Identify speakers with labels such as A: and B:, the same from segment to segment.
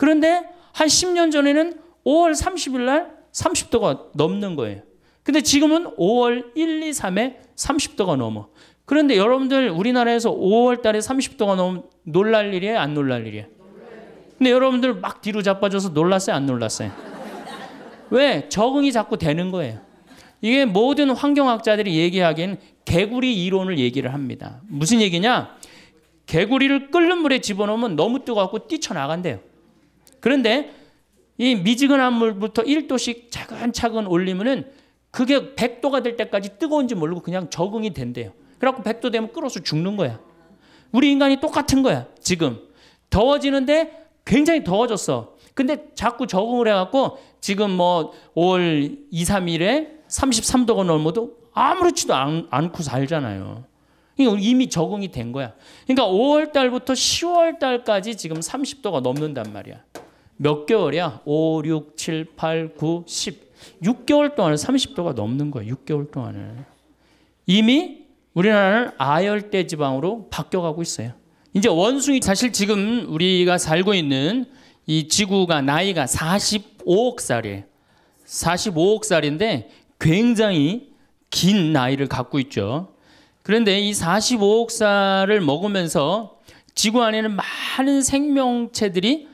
A: 그런데 한 10년 전에는 5월 30일 날 30도가 넘는 거예요. 근데 지금은 5월 1, 2, 3에 30도가 넘어. 그런데 여러분들 우리나라에서 5월 달에 30도가 넘 놀랄 일이에요? 안 놀랄 일이에요? 근데 여러분들 막 뒤로 자빠져서 놀랐어요? 안 놀랐어요? 왜? 적응이 자꾸 되는 거예요. 이게 모든 환경학자들이 얘기하기엔 개구리 이론을 얘기를 합니다. 무슨 얘기냐? 개구리를 끓는 물에 집어넣으면 너무 뜨거워갖 뛰쳐나간대요. 그런데 이 미지근한 물부터 1도씩 차근차근 올리면은 그게 100도가 될 때까지 뜨거운지 모르고 그냥 적응이 된대요. 그래갖고 100도 되면 끓어서 죽는 거야. 우리 인간이 똑같은 거야, 지금. 더워지는데 굉장히 더워졌어. 근데 자꾸 적응을 해갖고 지금 뭐 5월 2, 3일에 33도가 넘어도 아무렇지도 않, 않고 살잖아요. 이미 적응이 된 거야. 그러니까 5월 달부터 10월 달까지 지금 30도가 넘는단 말이야. 몇 개월이야? 5, 6, 7, 8, 9, 10. 6개월 동안 30도가 넘는 거야. 6개월 동안을. 이미 우리나라는 아열대 지방으로 바뀌어가고 있어요. 이제 원숭이 사실 지금 우리가 살고 있는 이 지구가 나이가 45억 살이에요. 45억 살인데 굉장히 긴 나이를 갖고 있죠. 그런데 이 45억 살을 먹으면서 지구 안에는 많은 생명체들이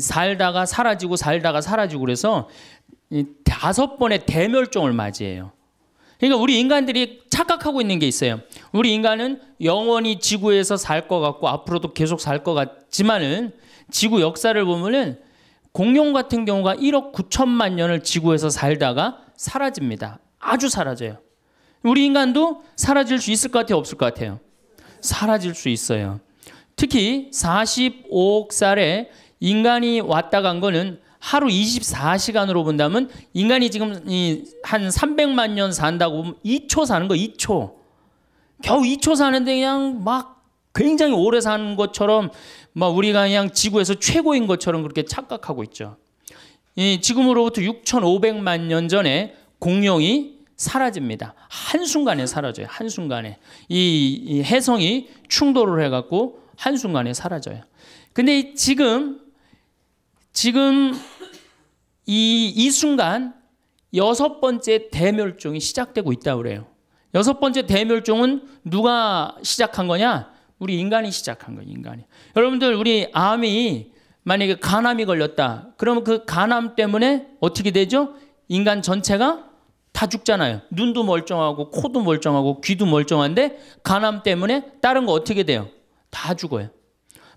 A: 살다가 사라지고 살다가 사라지고 그래서 다섯 번의 대멸종을 맞이해요. 그러니까 우리 인간들이 착각하고 있는 게 있어요. 우리 인간은 영원히 지구에서 살 것 같고 앞으로도 계속 살 것 같지만은 지구 역사를 보면은 공룡 같은 경우가 1억 9천만 년을 지구에서 살다가 사라집니다. 아주 사라져요. 우리 인간도 사라질 수 있을 것 같아요? 없을 것 같아요? 사라질 수 있어요. 특히 45억 살에 인간이 왔다 간 거는 하루 24시간으로 본다면 인간이 지금 이 한 300만 년 산다고 보면 2초 사는 거 2초. 겨우 2초 사는데 그냥 막 굉장히 오래 사는 것처럼 막 우리가 그냥 지구에서 최고인 것처럼 그렇게 착각하고 있죠. 이 지금으로부터 6,500만 년 전에 공룡이 사라집니다. 한순간에 사라져요. 한순간에. 이 해성이 충돌을 해갖고 한순간에 사라져요. 근데 지금 지금 이, 이 순간 여섯 번째 대멸종이 시작되고 있다고 그래요. 여섯 번째 대멸종은 누가 시작한 거냐? 우리 인간이 시작한 거예요, 인간이. 여러분들, 우리 암이 만약에 간암이 걸렸다. 그러면 그 간암 때문에 어떻게 되죠? 인간 전체가 다 죽잖아요. 눈도 멀쩡하고, 코도 멀쩡하고, 귀도 멀쩡한데, 간암 때문에 다른 거 어떻게 돼요? 다 죽어요.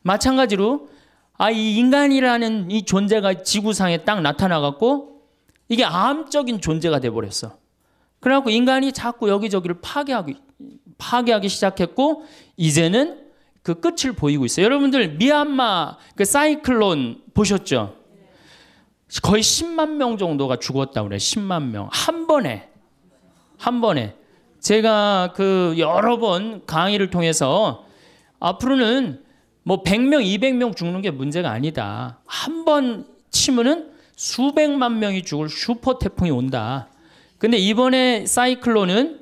A: 마찬가지로 아, 이 인간이라는 이 존재가 지구상에 딱 나타나갖고 이게 암적인 존재가 돼버렸어. 그래갖고 인간이 자꾸 여기저기를 파괴하기, 파괴하기 시작했고, 이제는 그 끝을 보이고 있어요. 여러분들, 미얀마 그 사이클론 보셨죠? 거의 10만 명 정도가 죽었다고 그래 10만 명. 한 번에. 한 번에. 제가 그 여러 번 강의를 통해서 앞으로는 뭐 100명, 200명 죽는 게 문제가 아니다. 한 번 치면은 수백만 명이 죽을 슈퍼 태풍이 온다. 근데 이번에 사이클론은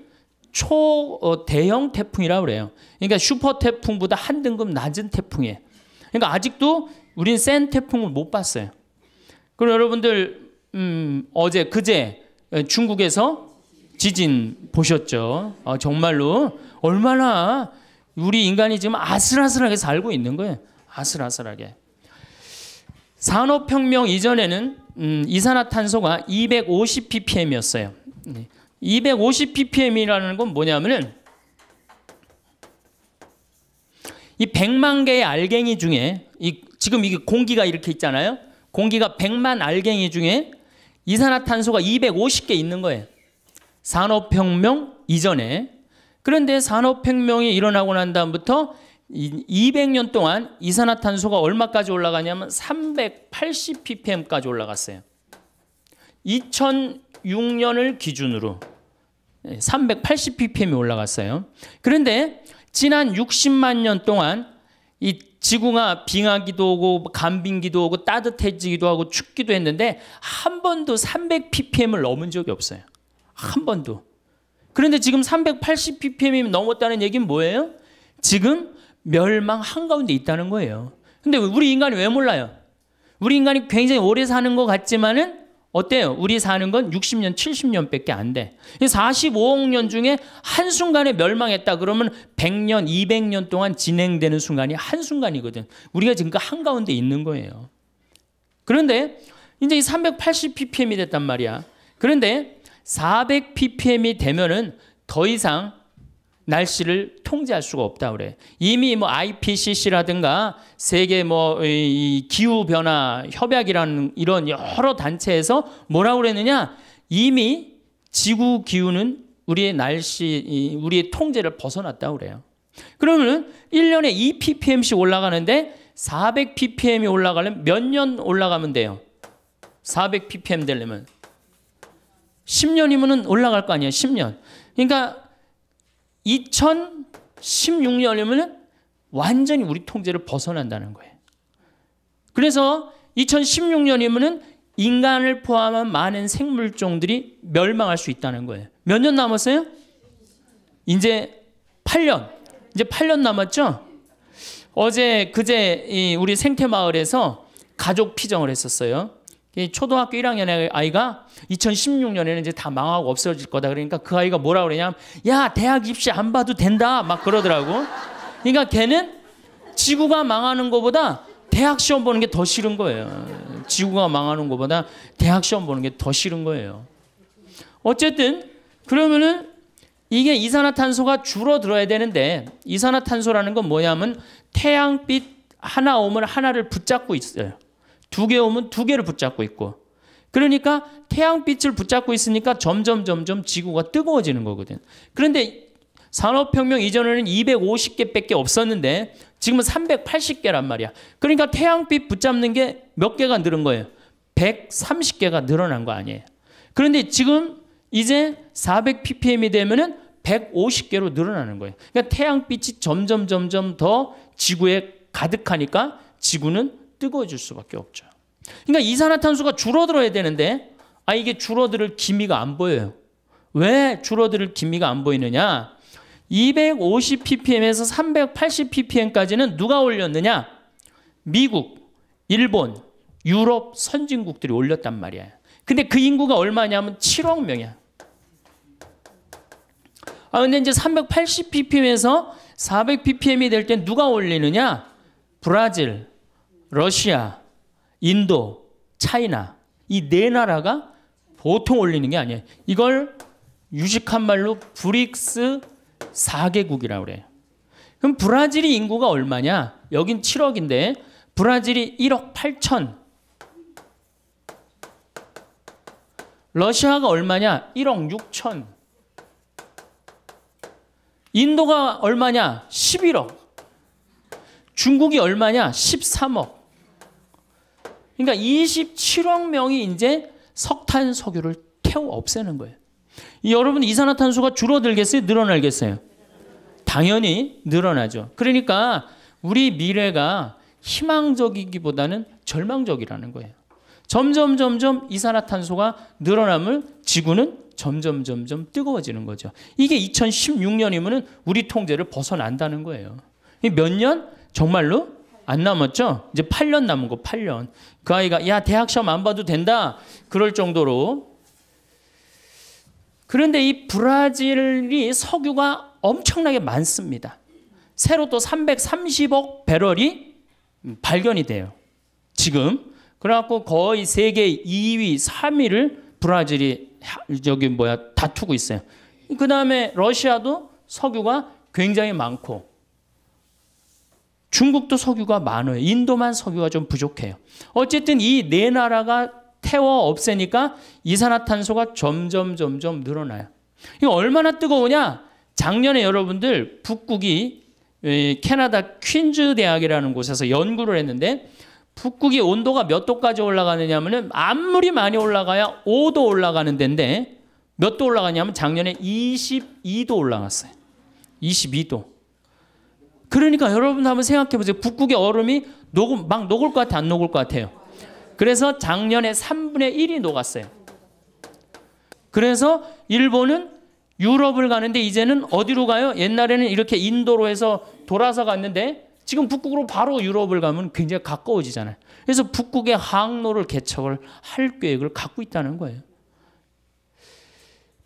A: 초 어, 대형 태풍이라고 그래요. 그러니까 슈퍼 태풍보다 한 등급 낮은 태풍이에요. 그러니까 아직도 우린 센 태풍을 못 봤어요. 그럼 여러분들 음, 어제 그제 중국에서 지진 보셨죠? 어, 정말로 얼마나 우리 인간이 지금 아슬아슬하게 살고 있는 거예요. 아슬아슬하게. 산업혁명 이전에는 음, 이산화탄소가 250ppm이었어요. 250ppm이라는 건 뭐냐면은 이 100만 개의 알갱이 중에 이, 지금 이게 공기가 이렇게 있잖아요. 공기가 100만 알갱이 중에 이산화탄소가 250개 있는 거예요. 산업혁명 이전에 그런데 산업혁명이 일어나고 난 다음부터 200년 동안 이산화탄소가 얼마까지 올라가냐면 380ppm까지 올라갔어요. 2006년을 기준으로 380ppm이 올라갔어요. 그런데 지난 60만 년 동안 이 지구가 빙하기도 오고 간빙기도 오고 따뜻해지기도 하고 춥기도 했는데 한 번도 300ppm을 넘은 적이 없어요. 한 번도. 그런데 지금 380ppm이 넘었다는 얘기는 뭐예요? 지금 멸망 한가운데 있다는 거예요. 근데 우리 인간이 왜 몰라요? 우리 인간이 굉장히 오래 사는 것 같지만은 어때요? 우리 사는 건 60년, 70년밖에 안 돼. 45억 년 중에 한순간에 멸망했다 그러면 100년, 200년 동안 진행되는 순간이 한순간이거든. 우리가 지금 그 한가운데 있는 거예요. 그런데 이제 380ppm이 됐단 말이야. 그런데 400ppm이 되면은 더 이상 날씨를 통제할 수가 없다 그래. 이미 뭐 IPCC라든가 세계 뭐 기후 변화 협약이라는 이런 여러 단체에서 뭐라고 그랬느냐? 이미 지구 기후는 우리의 날씨 우리의 통제를 벗어났다 그래요. 그러면은 1년에 2ppm씩 올라가는데 400ppm이 올라가려면 몇 년 올라가면 돼요? 400ppm 되려면 10년이면 올라갈 거 아니에요. 10년. 그러니까 2016년이면 완전히 우리 통제를 벗어난다는 거예요. 그래서 2016년이면 인간을 포함한 많은 생물종들이 멸망할 수 있다는 거예요. 몇 년 남았어요? 이제 8년. 이제 8년 남았죠? 어제, 그제 우리 생태마을에서 가족 피정을 했었어요. 이 초등학교 1학년의 아이가 2016년에는 이제 다 망하고 없어질 거다. 그러니까 그 아이가 뭐라 그러냐면 야 대학 입시 안 봐도 된다 막 그러더라고. 그러니까 걔는 지구가 망하는 것보다 대학 시험 보는 게 더 싫은 거예요. 지구가 망하는 것보다 대학 시험 보는 게 더 싫은 거예요. 어쨌든 그러면은 이게 이산화탄소가 줄어들어야 되는데 이산화탄소라는 건 뭐냐면 태양빛 하나 오면 하나를 붙잡고 있어요. 두개 오면 두 개를 붙잡고 있고. 그러니까 태양빛을 붙잡고 있으니까 점점 점점 지구가 뜨거워지는 거거든. 그런데 산업혁명 이전에는 250개밖에 없었는데 지금은 380개란 말이야. 그러니까 태양빛 붙잡는 게 몇 개가 늘은 거예요. 130개가 늘어난 거 아니에요. 그런데 지금 이제 400ppm이 되면은 150개로 늘어나는 거예요. 그러니까 태양빛이 점점 점점 더 지구에 가득하니까 지구는 뜨거워질 수밖에 없죠. 그러니까 이산화탄소가 줄어들어야 되는데 아 이게 줄어들 기미가 안 보여요. 왜 줄어들 기미가 안 보이느냐? 250ppm에서 380ppm까지는 누가 올렸느냐? 미국, 일본, 유럽 선진국들이 올렸단 말이야. 근데 그 인구가 얼마냐면 7억 명이야. 아 근데 이제 380ppm에서 400ppm이 될때 누가 올리느냐? 브라질, 러시아, 인도, 차이나 이 네 나라가 보통 올리는 게 아니에요. 이걸 유식한 말로 브릭스 4개국이라고 그래요. 그럼 브라질이 인구가 얼마냐? 여긴 7억인데 브라질이 1억 8천. 러시아가 얼마냐? 1억 6천. 인도가 얼마냐? 11억. 중국이 얼마냐? 13억. 그러니까 27억 명이 이제 석탄 석유를 태워 없애는 거예요. 여러분 이산화탄소가 줄어들겠어요? 늘어날겠어요? 당연히 늘어나죠. 그러니까 우리 미래가 희망적이기보다는 절망적이라는 거예요. 점점 점점 이산화탄소가 늘어남을 지구는 점점 점점 뜨거워지는 거죠. 이게 2 0 1 6년이면 우리 통제를 벗어난다는 거예요. 몇 년? 정말로 안 남았죠? 이제 8년 남은 거 8년. 그 아이가 야 대학 시험 안 봐도 된다 그럴 정도로. 그런데 이 브라질이 석유가 엄청나게 많습니다. 새로 또 330억 배럴이 발견이 돼요. 지금 그래갖고 거의 세계 2위, 3위를 브라질이 저기 뭐야 다투고 있어요. 그 다음에 러시아도 석유가 굉장히 많고 중국도 석유가 많아요. 인도만 석유가 좀 부족해요. 어쨌든 이 네 나라가 태워 없애니까 이산화탄소가 점점 점점 늘어나요. 이거 얼마나 뜨거우냐? 작년에 여러분들 북극이 캐나다 퀸즈 대학이라는 곳에서 연구를 했는데 북극이 온도가 몇 도까지 올라가느냐면은 아무리 많이 올라가야 5도 올라가는 데인데 몇 도 올라가냐면 작년에 22도 올라갔어요. 22도. 그러니까 여러분 한번 생각해 보세요. 북극의 얼음이 녹음, 막 녹을 것 같아, 안 녹을 것 같아요. 그래서 작년에 3분의 1이 녹았어요. 그래서 일본은 유럽을 가는데 이제는 어디로 가요? 옛날에는 이렇게 인도로 해서 돌아서 갔는데 지금 북극으로 바로 유럽을 가면 굉장히 가까워지잖아요. 그래서 북극의 항로를 개척을 할 계획을 갖고 있다는 거예요.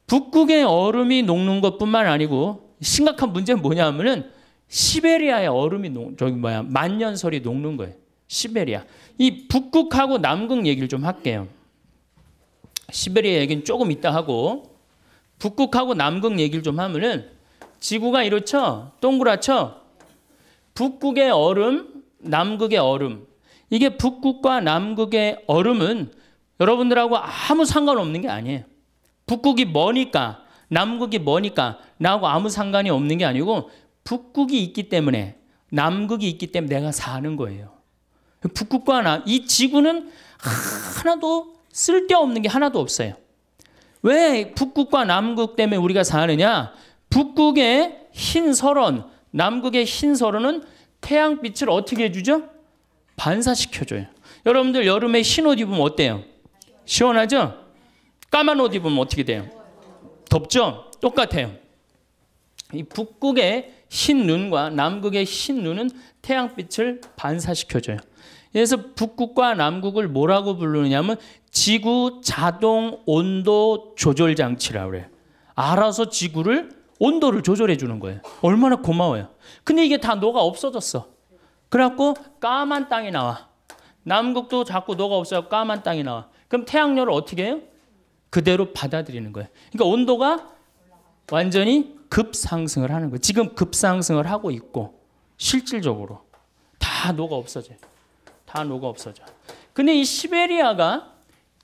A: 북극의 얼음이 녹는 것뿐만 아니고 심각한 문제는 뭐냐면은 시베리아의 얼음이 녹, 저기 뭐야 만년설이 녹는 거예요. 시베리아. 이 북극하고 남극 얘기를 좀 할게요. 시베리아 얘기는 조금 이따 하고 북극하고 남극 얘기를 좀 하면은 지구가 이렇죠. 동그랗죠. 북극의 얼음, 남극의 얼음. 이게 북극과 남극의 얼음은 여러분들하고 아무 상관없는 게 아니에요. 북극이 머니까 남극이 머니까 나하고 아무 상관이 없는 게 아니고 북극이 있기 때문에 남극이 있기 때문에 내가 사는 거예요. 북극과 남, 이 지구는 하나도 쓸데없는 게 하나도 없어요. 왜 북극과 남극 때문에 우리가 사느냐? 북극의 흰 설원, 남극의 흰 설원은 태양빛을 어떻게 해주죠? 반사시켜줘요. 여러분들 여름에 흰옷 입으면 어때요? 시원하죠? 까만 옷 입으면 어떻게 돼요? 덥죠? 똑같아요. 이 북극의 흰 눈과 남극의 흰 눈은 태양빛을 반사시켜줘요. 그래서 북극과 남극을 뭐라고 부르냐면 지구 자동 온도 조절 장치라고 그래요. 알아서 지구를 온도를 조절해 주는 거예요. 얼마나 고마워요. 근데 이게 다 녹아 없어졌어. 그래갖고 까만 땅이 나와. 남극도 자꾸 녹아 없어져 까만 땅이 나와. 그럼 태양열을 어떻게 해요? 그대로 받아들이는 거예요. 그러니까 온도가 완전히 급상승을 하는 거예요. 지금 급상승을 하고 있고 실질적으로 다 녹아 없어져요. 다 녹아 없어져. 근데 이 시베리아가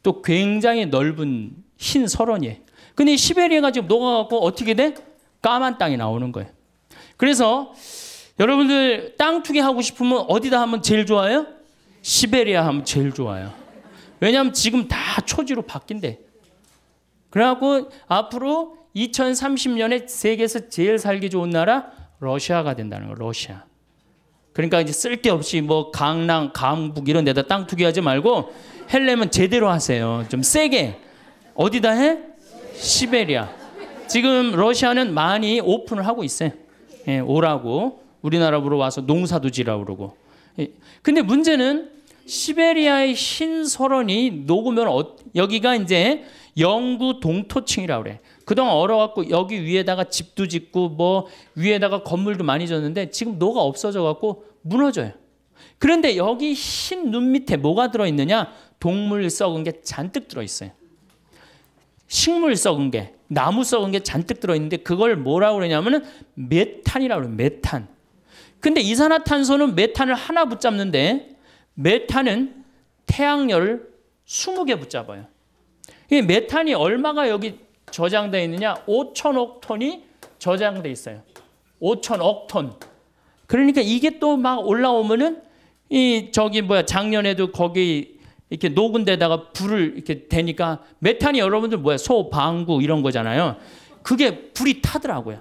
A: 또 굉장히 넓은 흰서론이에요 근데 시베리아가 지금 녹아갖고 어떻게 돼? 까만 땅이 나오는 거예요. 그래서 여러분들 땅 투기 하고 싶으면 어디다 하면 제일 좋아요? 시베리아 하면 제일 좋아요. 왜냐하면 지금 다 초지로 바뀐대. 그래갖고 앞으로 2030년에 세계에서 제일 살기 좋은 나라 러시아가 된다는 거예요 러시아. 그러니까 이제 쓸데 없이 뭐 강남, 강북 이런 데다 땅 투기하지 말고 헬레면 제대로 하세요. 좀 세게. 어디다 해? 시베리아. 지금 러시아는 많이 오픈을 하고 있어요. 예, 오라고 우리나라로 와서 농사도 지라 그러고. 예. 근데 문제는 시베리아의 신설원이 녹으면 어, 여기가 이제 영구 동토층이라고 그래. 그동안 얼어갖고 여기 위에다가 집도 짓고 뭐 위에다가 건물도 많이 졌는데 지금 노가 없어져갖고 무너져요. 그런데 여기 흰 눈 밑에 뭐가 들어있느냐? 동물 썩은 게 잔뜩 들어있어요. 식물 썩은 게, 나무 썩은 게 잔뜩 들어있는데 그걸 뭐라고 그러냐면은 메탄이라고 그래요. 메탄. 근데 이산화탄소는 메탄을 하나 붙잡는데 메탄은 태양열을 20개 붙잡아요. 이 메탄이 얼마가 여기 저장되어 있느냐? 5천억 톤이 저장되어 있어요. 5천억 톤. 그러니까 이게 또 막 올라오면은 이 저기 뭐야 작년에도 거기 이렇게 녹은 데다가 불을 이렇게 대니까 메탄이 여러분들 뭐야 소 방구 이런 거잖아요. 그게 불이 타더라고요.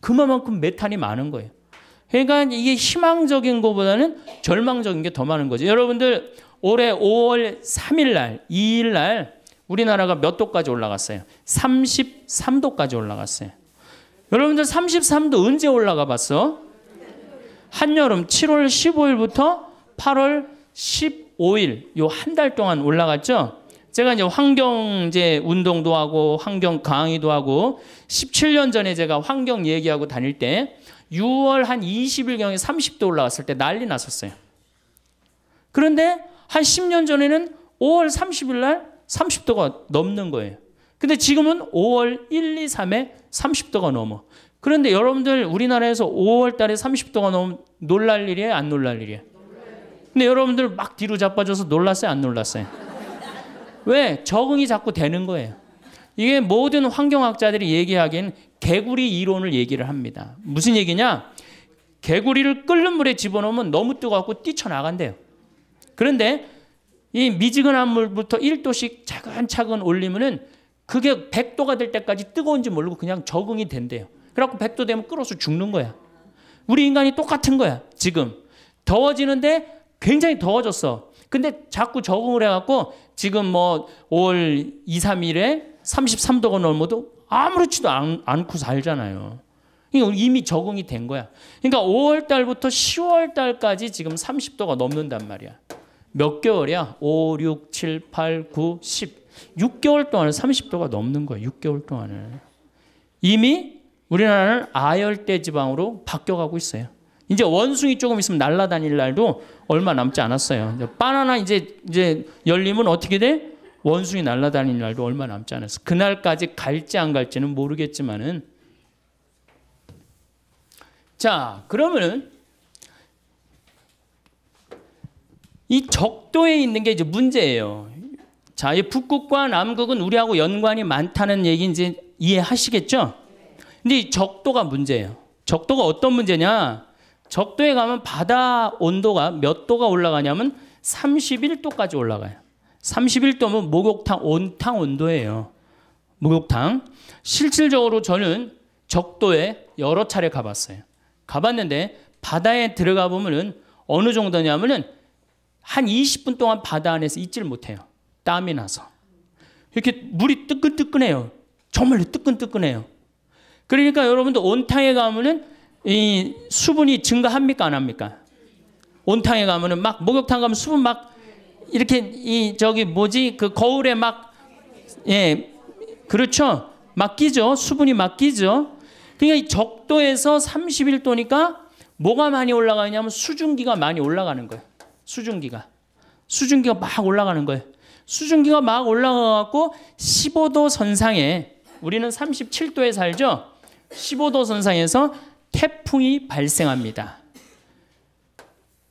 A: 그만큼 메탄이 많은 거예요. 그러니까 이게 희망적인 것보다는 절망적인 게 더 많은 거죠. 여러분들 올해 5월 3일 날, 2일 날 우리나라가 몇 도까지 올라갔어요? 33도까지 올라갔어요. 여러분들 33도 언제 올라가 봤어? 한여름 7월 15일부터 8월 15일 요 한 달 동안 올라갔죠? 제가 이제 환경 이제 운동도 하고 환경 강의도 하고 17년 전에 제가 환경 얘기하고 다닐 때 6월 한 20일경에 30도 올라갔을 때 난리 났었어요. 그런데 한 10년 전에는 5월 30일 날 30도가 넘는 거예요. 근데 지금은 5월 1, 2, 3에 30도가 넘어. 그런데 여러분들 우리나라에서 5월 달에 30도가 넘으 놀랄 일이에요? 안 놀랄 일이에요? 근데 여러분들 막 뒤로 자빠져서 놀랐어요? 안 놀랐어요? 왜? 적응이 자꾸 되는 거예요. 이게 모든 환경학자들이 얘기하기엔 개구리 이론을 얘기를 합니다. 무슨 얘기냐? 개구리를 끓는 물에 집어넣으면 너무 뜨거워갖고 뛰쳐나간대요. 그런데 이 미지근한 물부터 1도씩 차근차근 올리면은 그게 100도가 될 때까지 뜨거운지 모르고 그냥 적응이 된대요. 그래갖고 100도 되면 끓어서 죽는 거야. 우리 인간이 똑같은 거야, 지금. 더워지는데 굉장히 더워졌어. 근데 자꾸 적응을 해갖고 지금 뭐 5월 2, 3일에 33도가 넘어도 아무렇지도 않, 않고 살잖아요. 이미 적응이 된 거야. 그러니까 5월 달부터 10월 달까지 지금 30도가 넘는단 말이야. 몇 개월이야? 5, 6, 7, 8, 9, 10. 6개월 동안을 30도가 넘는 거야. 6개월 동안을. 이미 우리나라는 아열대 지방으로 바뀌어가고 있어요. 이제 원숭이 조금 있으면 날아다닐 날도 얼마 남지 않았어요. 바나나 이제 이제 열리면 어떻게 돼? 원숭이 날아다니 날도 얼마 남지 않았어. 그날까지 갈지 안 갈지는 모르겠지만은 자, 그러면은 이 적도에 있는 게 이제 문제예요. 자, 이 북극과 남극은 우리하고 연관이 많다는 얘기인지 이해하시겠죠? 근데 이 적도가 문제예요. 적도가 어떤 문제냐? 적도에 가면 바다 온도가 몇 도가 올라가냐면 31도까지 올라가요. 31도면 목욕탕 온탕 온도예요. 목욕탕. 실질적으로 저는 적도에 여러 차례 가봤어요. 가봤는데 바다에 들어가 보면은 어느 정도냐면은 한 20분 동안 바다 안에서 잊를 못해요. 땀이 나서. 이렇게 물이 뜨끈뜨끈해요. 정말로 뜨끈뜨끈해요. 그러니까 여러분도 온탕에 가면은 이 수분이 증가합니까 안 합니까? 온탕에 가면은 막 목욕탕 가면 수분 막 이렇게 이 저기 뭐지 그 거울에 막예 그렇죠 막 끼죠 수분이 막 끼죠. 그러니까 이 적도에서 31도니까 뭐가 많이 올라가냐면 수증기가 많이 올라가는 거예요. 수증기가. 수증기가 막 올라가는 거예요. 수증기가 막 올라가갖고 15도 선상에 우리는 37도에 살죠. 15도 선상에서 태풍이 발생합니다.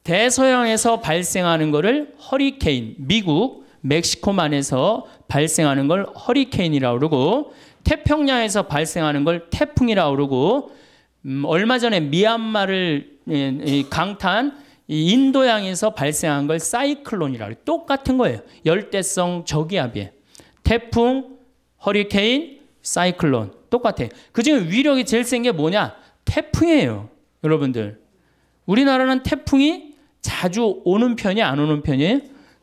A: 대서양에서 발생하는 것을 허리케인, 미국, 멕시코만에서 발생하는 걸 허리케인이라고 그러고 태평양에서 발생하는 걸 태풍이라고 그러고 음, 얼마 전에 미얀마를 예, 예, 강타한 이 인도양에서 발생한 걸 사이클론이라고 해요. 똑같은 거예요. 열대성 저기압이에요. 태풍, 허리케인, 사이클론 똑같아요. 그중에 위력이 제일 센 게 뭐냐? 태풍이에요. 여러분들. 우리나라는 태풍이 자주 오는 편이 안 오는 편이에요?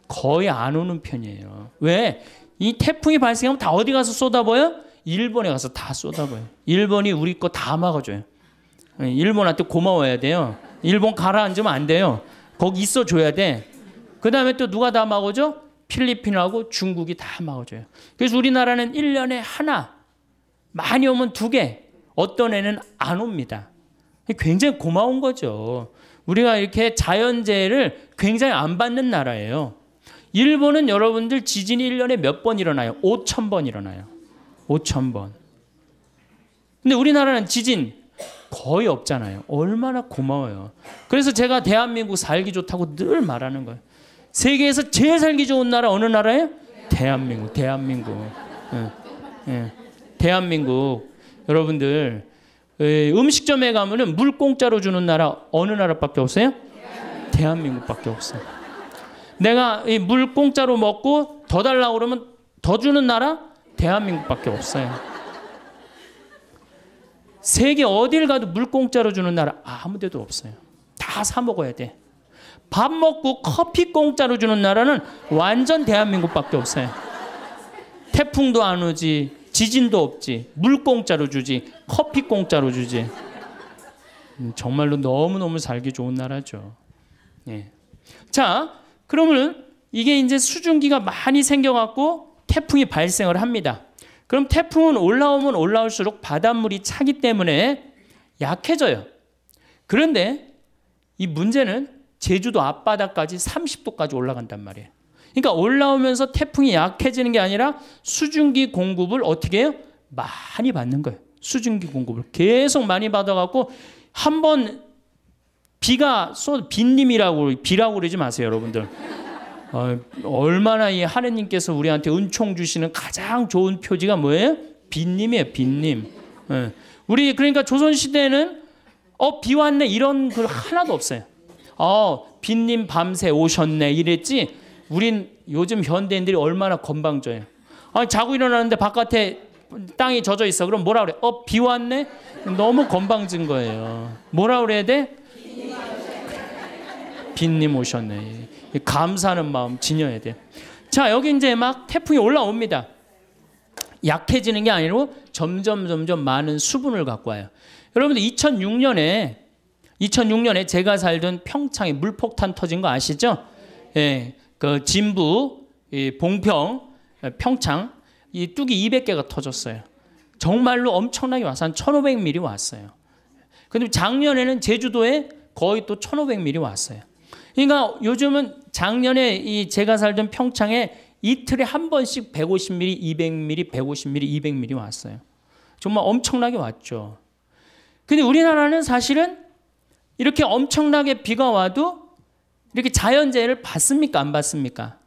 A: 거의 안 오는 편이에요. 왜? 이 태풍이 발생하면 다 어디 가서 쏟아버요? 일본에 가서 다 쏟아버요. 일본이 우리 거 다 막아줘요. 예, 일본한테 고마워야 돼요. 일본 가라앉으면 안 돼요. 거기 있어줘야 돼. 그 다음에 또 누가 다 막아줘? 필리핀하고 중국이 다 막아줘요. 그래서 우리나라는 1년에 하나, 많이 오면 두 개, 어떤 애는 안 옵니다. 굉장히 고마운 거죠. 우리가 이렇게 자연재해를 굉장히 안 받는 나라예요. 일본은 여러분들 지진이 1년에 몇 번 일어나요? 5천 번 일어나요. 5천 번. 근데 우리나라는 지진 거의 없잖아요. 얼마나 고마워요. 그래서 제가 대한민국 살기 좋다고 늘 말하는 거예요. 세계에서 제일 살기 좋은 나라 어느 나라예요? 대한민국, 대한민국. 예, 예. 대한민국. 여러분들, 예, 음식점에 가면물 공짜로 주는 나라 어느 나라밖에 없어요? 대한민국밖에 없어요. 내가 이물 공짜로 먹고 더 달라고 그러면 더 주는 나라? 대한민국밖에 없어요. 세계 어딜 가도 물 공짜로 주는 나라 아무 데도 없어요. 다 사 먹어야 돼. 밥 먹고 커피 공짜로 주는 나라는 완전 대한민국밖에 없어요. 태풍도 안 오지, 지진도 없지, 물 공짜로 주지, 커피 공짜로 주지. 음, 정말로 너무너무 살기 좋은 나라죠. 예. 자, 그러면 이게 이제 수증기가 많이 생겨갖고 태풍이 발생을 합니다. 그럼 태풍은 올라오면 올라올수록 바닷물이 차기 때문에 약해져요. 그런데 이 문제는 제주도 앞바다까지 30도까지 올라간단 말이에요. 그러니까 올라오면서 태풍이 약해지는 게 아니라 수증기 공급을 어떻게 해요? 많이 받는 거예요. 수증기 공급을 계속 많이 받아갖고 한 번 비가 쏟 빈님이라고 비라고 그러지 마세요, 여러분들. 어, 얼마나 이 하느님께서 우리한테 은총 주시는 가장 좋은 표지가 뭐예요? 빈님이에요, 빈님. 예. 우리 그러니까 조선 시대는 어비 왔네 이런 글 하나도 없어요. 어 빈님 밤새 오셨네 이랬지. 우린 요즘 현대인들이 얼마나 건방져요. 아 자고 일어나는데 바깥에 땅이 젖어 있어. 그럼 뭐라 그래? 어비 왔네. 너무 건방진 거예요. 뭐라 그래야 돼? 빈님 오셨네. 감사하는 마음 지녀야 돼요. 자, 여기 이제 막 태풍이 올라옵니다. 약해지는 게 아니고 점점 점점 많은 수분을 갖고 와요. 여러분들 2006년에 2006년에 제가 살던 평창에 물폭탄 터진 거 아시죠? 예. 그 진부, 봉평, 예, 평창 이 뚝이 200개가 터졌어요. 정말로 엄청나게 와서 한 1,500mm 왔어요. 근데 작년에는 제주도에 거의 또 1,500mm 왔어요. 그러니까 요즘은 작년에 이 제가 살던 평창에 이틀에 한 번씩 150mm, 200mm, 150mm, 200mm 왔어요. 정말 엄청나게 왔죠. 근데 우리나라는 사실은 이렇게 엄청나게 비가 와도 이렇게 자연재해를 받습니까? 안 받습니까?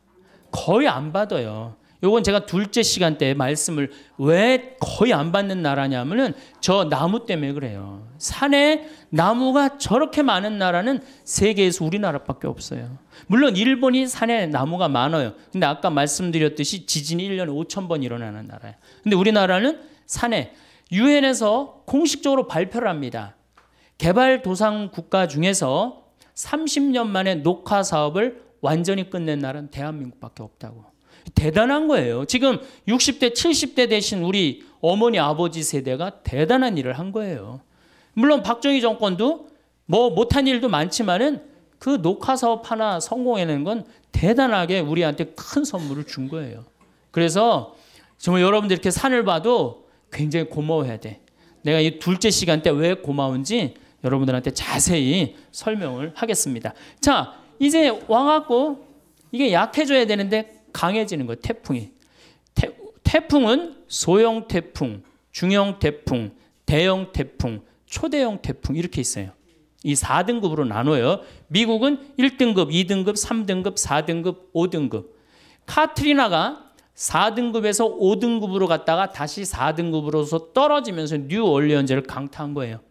A: 거의 안 받아요. 요건 제가 둘째 시간 때 말씀을 왜 거의 안 받는 나라냐면은 저 나무 때문에 그래요. 산에 나무가 저렇게 많은 나라는 세계에서 우리나라밖에 없어요. 물론 일본이 산에 나무가 많아요. 근데 아까 말씀드렸듯이 지진이 1년에 5천 번 일어나는 나라예요. 근데 우리나라는 산에 유엔에서 공식적으로 발표를 합니다. 개발도상 국가 중에서 30년 만에 녹화 사업을 완전히 끝낸 나라는 대한민국밖에 없다고. 대단한 거예요. 지금 60대, 70대 대신 우리 어머니, 아버지 세대가 대단한 일을 한 거예요. 물론 박정희 정권도 뭐 못한 일도 많지만은 그 녹화 사업 하나 성공해낸 건 대단하게 우리한테 큰 선물을 준 거예요. 그래서 정말 여러분들 이렇게 산을 봐도 굉장히 고마워해야 돼. 내가 이 둘째 시간 때 왜 고마운지 여러분들한테 자세히 설명을 하겠습니다. 자, 이제 와갖고 이게 약해져야 되는데 강해지는 거예요. 태풍이. 태, 태풍은 소형 태풍, 중형 태풍, 대형 태풍, 초대형 태풍 이렇게 있어요. 이 4등급으로 나눠요. 미국은 1등급, 2등급, 3등급, 4등급, 5등급. 카트리나가 4등급에서 5등급으로 갔다가 다시 4등급으로서 떨어지면서 뉴올리언즈를 강타한 거예요.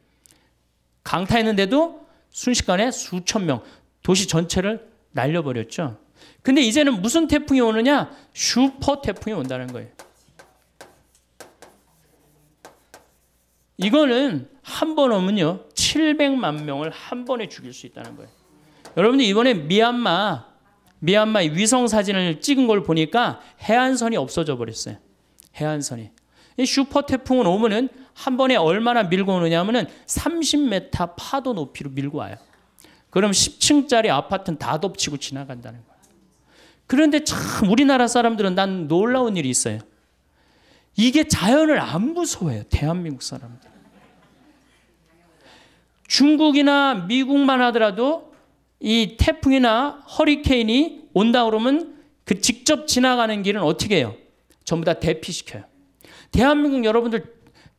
A: 강타했는데도 순식간에 수천 명, 도시 전체를 날려버렸죠. 근데 이제는 무슨 태풍이 오느냐? 슈퍼 태풍이 온다는 거예요. 이거는 한 번 오면요. 700만 명을 한 번에 죽일 수 있다는 거예요. 여러분들 이번에 미얀마 미얀마 위성 사진을 찍은 걸 보니까 해안선이 없어져 버렸어요. 해안선이. 슈퍼 태풍은 오면은 한 번에 얼마나 밀고 오느냐면은 30m 파도 높이로 밀고 와요. 그럼 10층짜리 아파트는 다 덮치고 지나간다는 거예요. 그런데 참 우리나라 사람들은 난 놀라운 일이 있어요. 이게 자연을 안 무서워해요. 대한민국 사람들. 중국이나 미국만 하더라도 이 태풍이나 허리케인이 온다 그러면 그 직접 지나가는 길은 어떻게 해요? 전부 다 대피시켜요. 대한민국 여러분들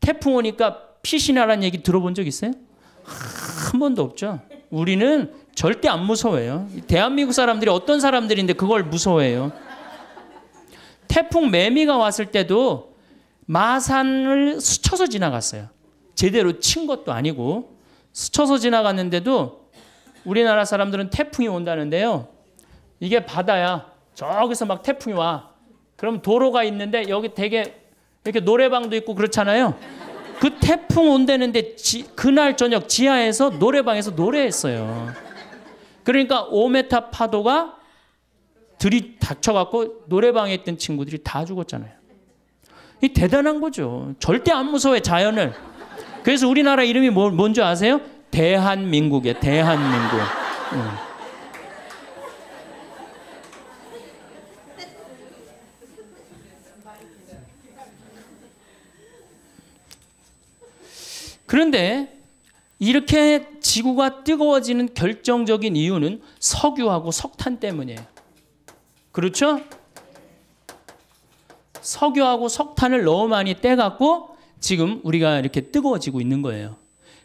A: 태풍 오니까 피신하라는 얘기 들어본 적 있어요? 한 번도 없죠. 우리는 절대 안 무서워요. 대한민국 사람들이 어떤 사람들인데 그걸 무서워해요. 태풍 매미가 왔을 때도 마산을 스쳐서 지나갔어요. 제대로 친 것도 아니고 스쳐서 지나갔는데도 우리나라 사람들은 태풍이 온다는데요. 이게 바다야. 저기서 막 태풍이 와. 그럼 도로가 있는데 여기 되게 이렇게 노래방도 있고 그렇잖아요. 그 태풍 온다는데 지, 그날 저녁 지하에서 노래방에서 노래했어요. 그러니까 5m 파도가 들이 닥쳐갖고 노래방에 있던 친구들이 다 죽었잖아요. 이 대단한 거죠. 절대 안 무서워해 자연을. 그래서 우리나라 이름이 뭐, 뭔지 아세요? 대한민국에 대한민국. 응. 그런데 이렇게 지구가 뜨거워지는 결정적인 이유는 석유하고 석탄 때문이에요. 그렇죠? 석유하고 석탄을 너무 많이 떼갖고 지금 우리가 이렇게 뜨거워지고 있는 거예요.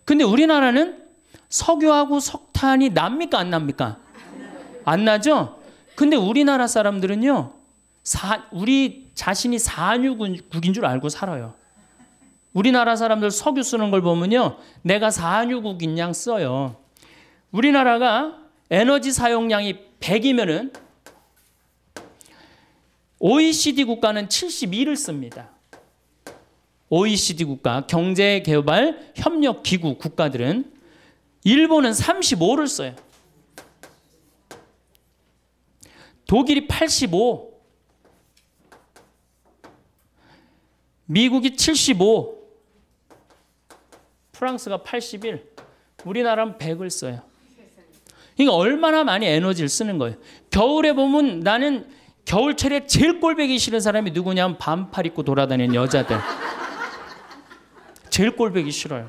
A: 근데 우리나라는 석유하고 석탄이 납니까 안 납니까? 안 나죠? 근데 우리나라 사람들은요. 사, 우리 자신이 산유국인 줄 알고 살아요. 우리나라 사람들 석유 쓰는 걸 보면요. 내가 산유국인 양 써요. 우리나라가 에너지 사용량이 100이면은 OECD 국가는 72를 씁니다. OECD 국가, 경제개발 협력기구 국가들은 일본은 35를 써요. 독일이 85, 미국이 75, 프랑스가 81, 우리나라는 100을 써요. 그러니까 얼마나 많이 에너지를 쓰는 거예요. 겨울에 보면 나는 겨울철에 제일 꼴배기 싫은 사람이 누구냐면 반팔 입고 돌아다니는 여자들. 제일 꼴배기 싫어요.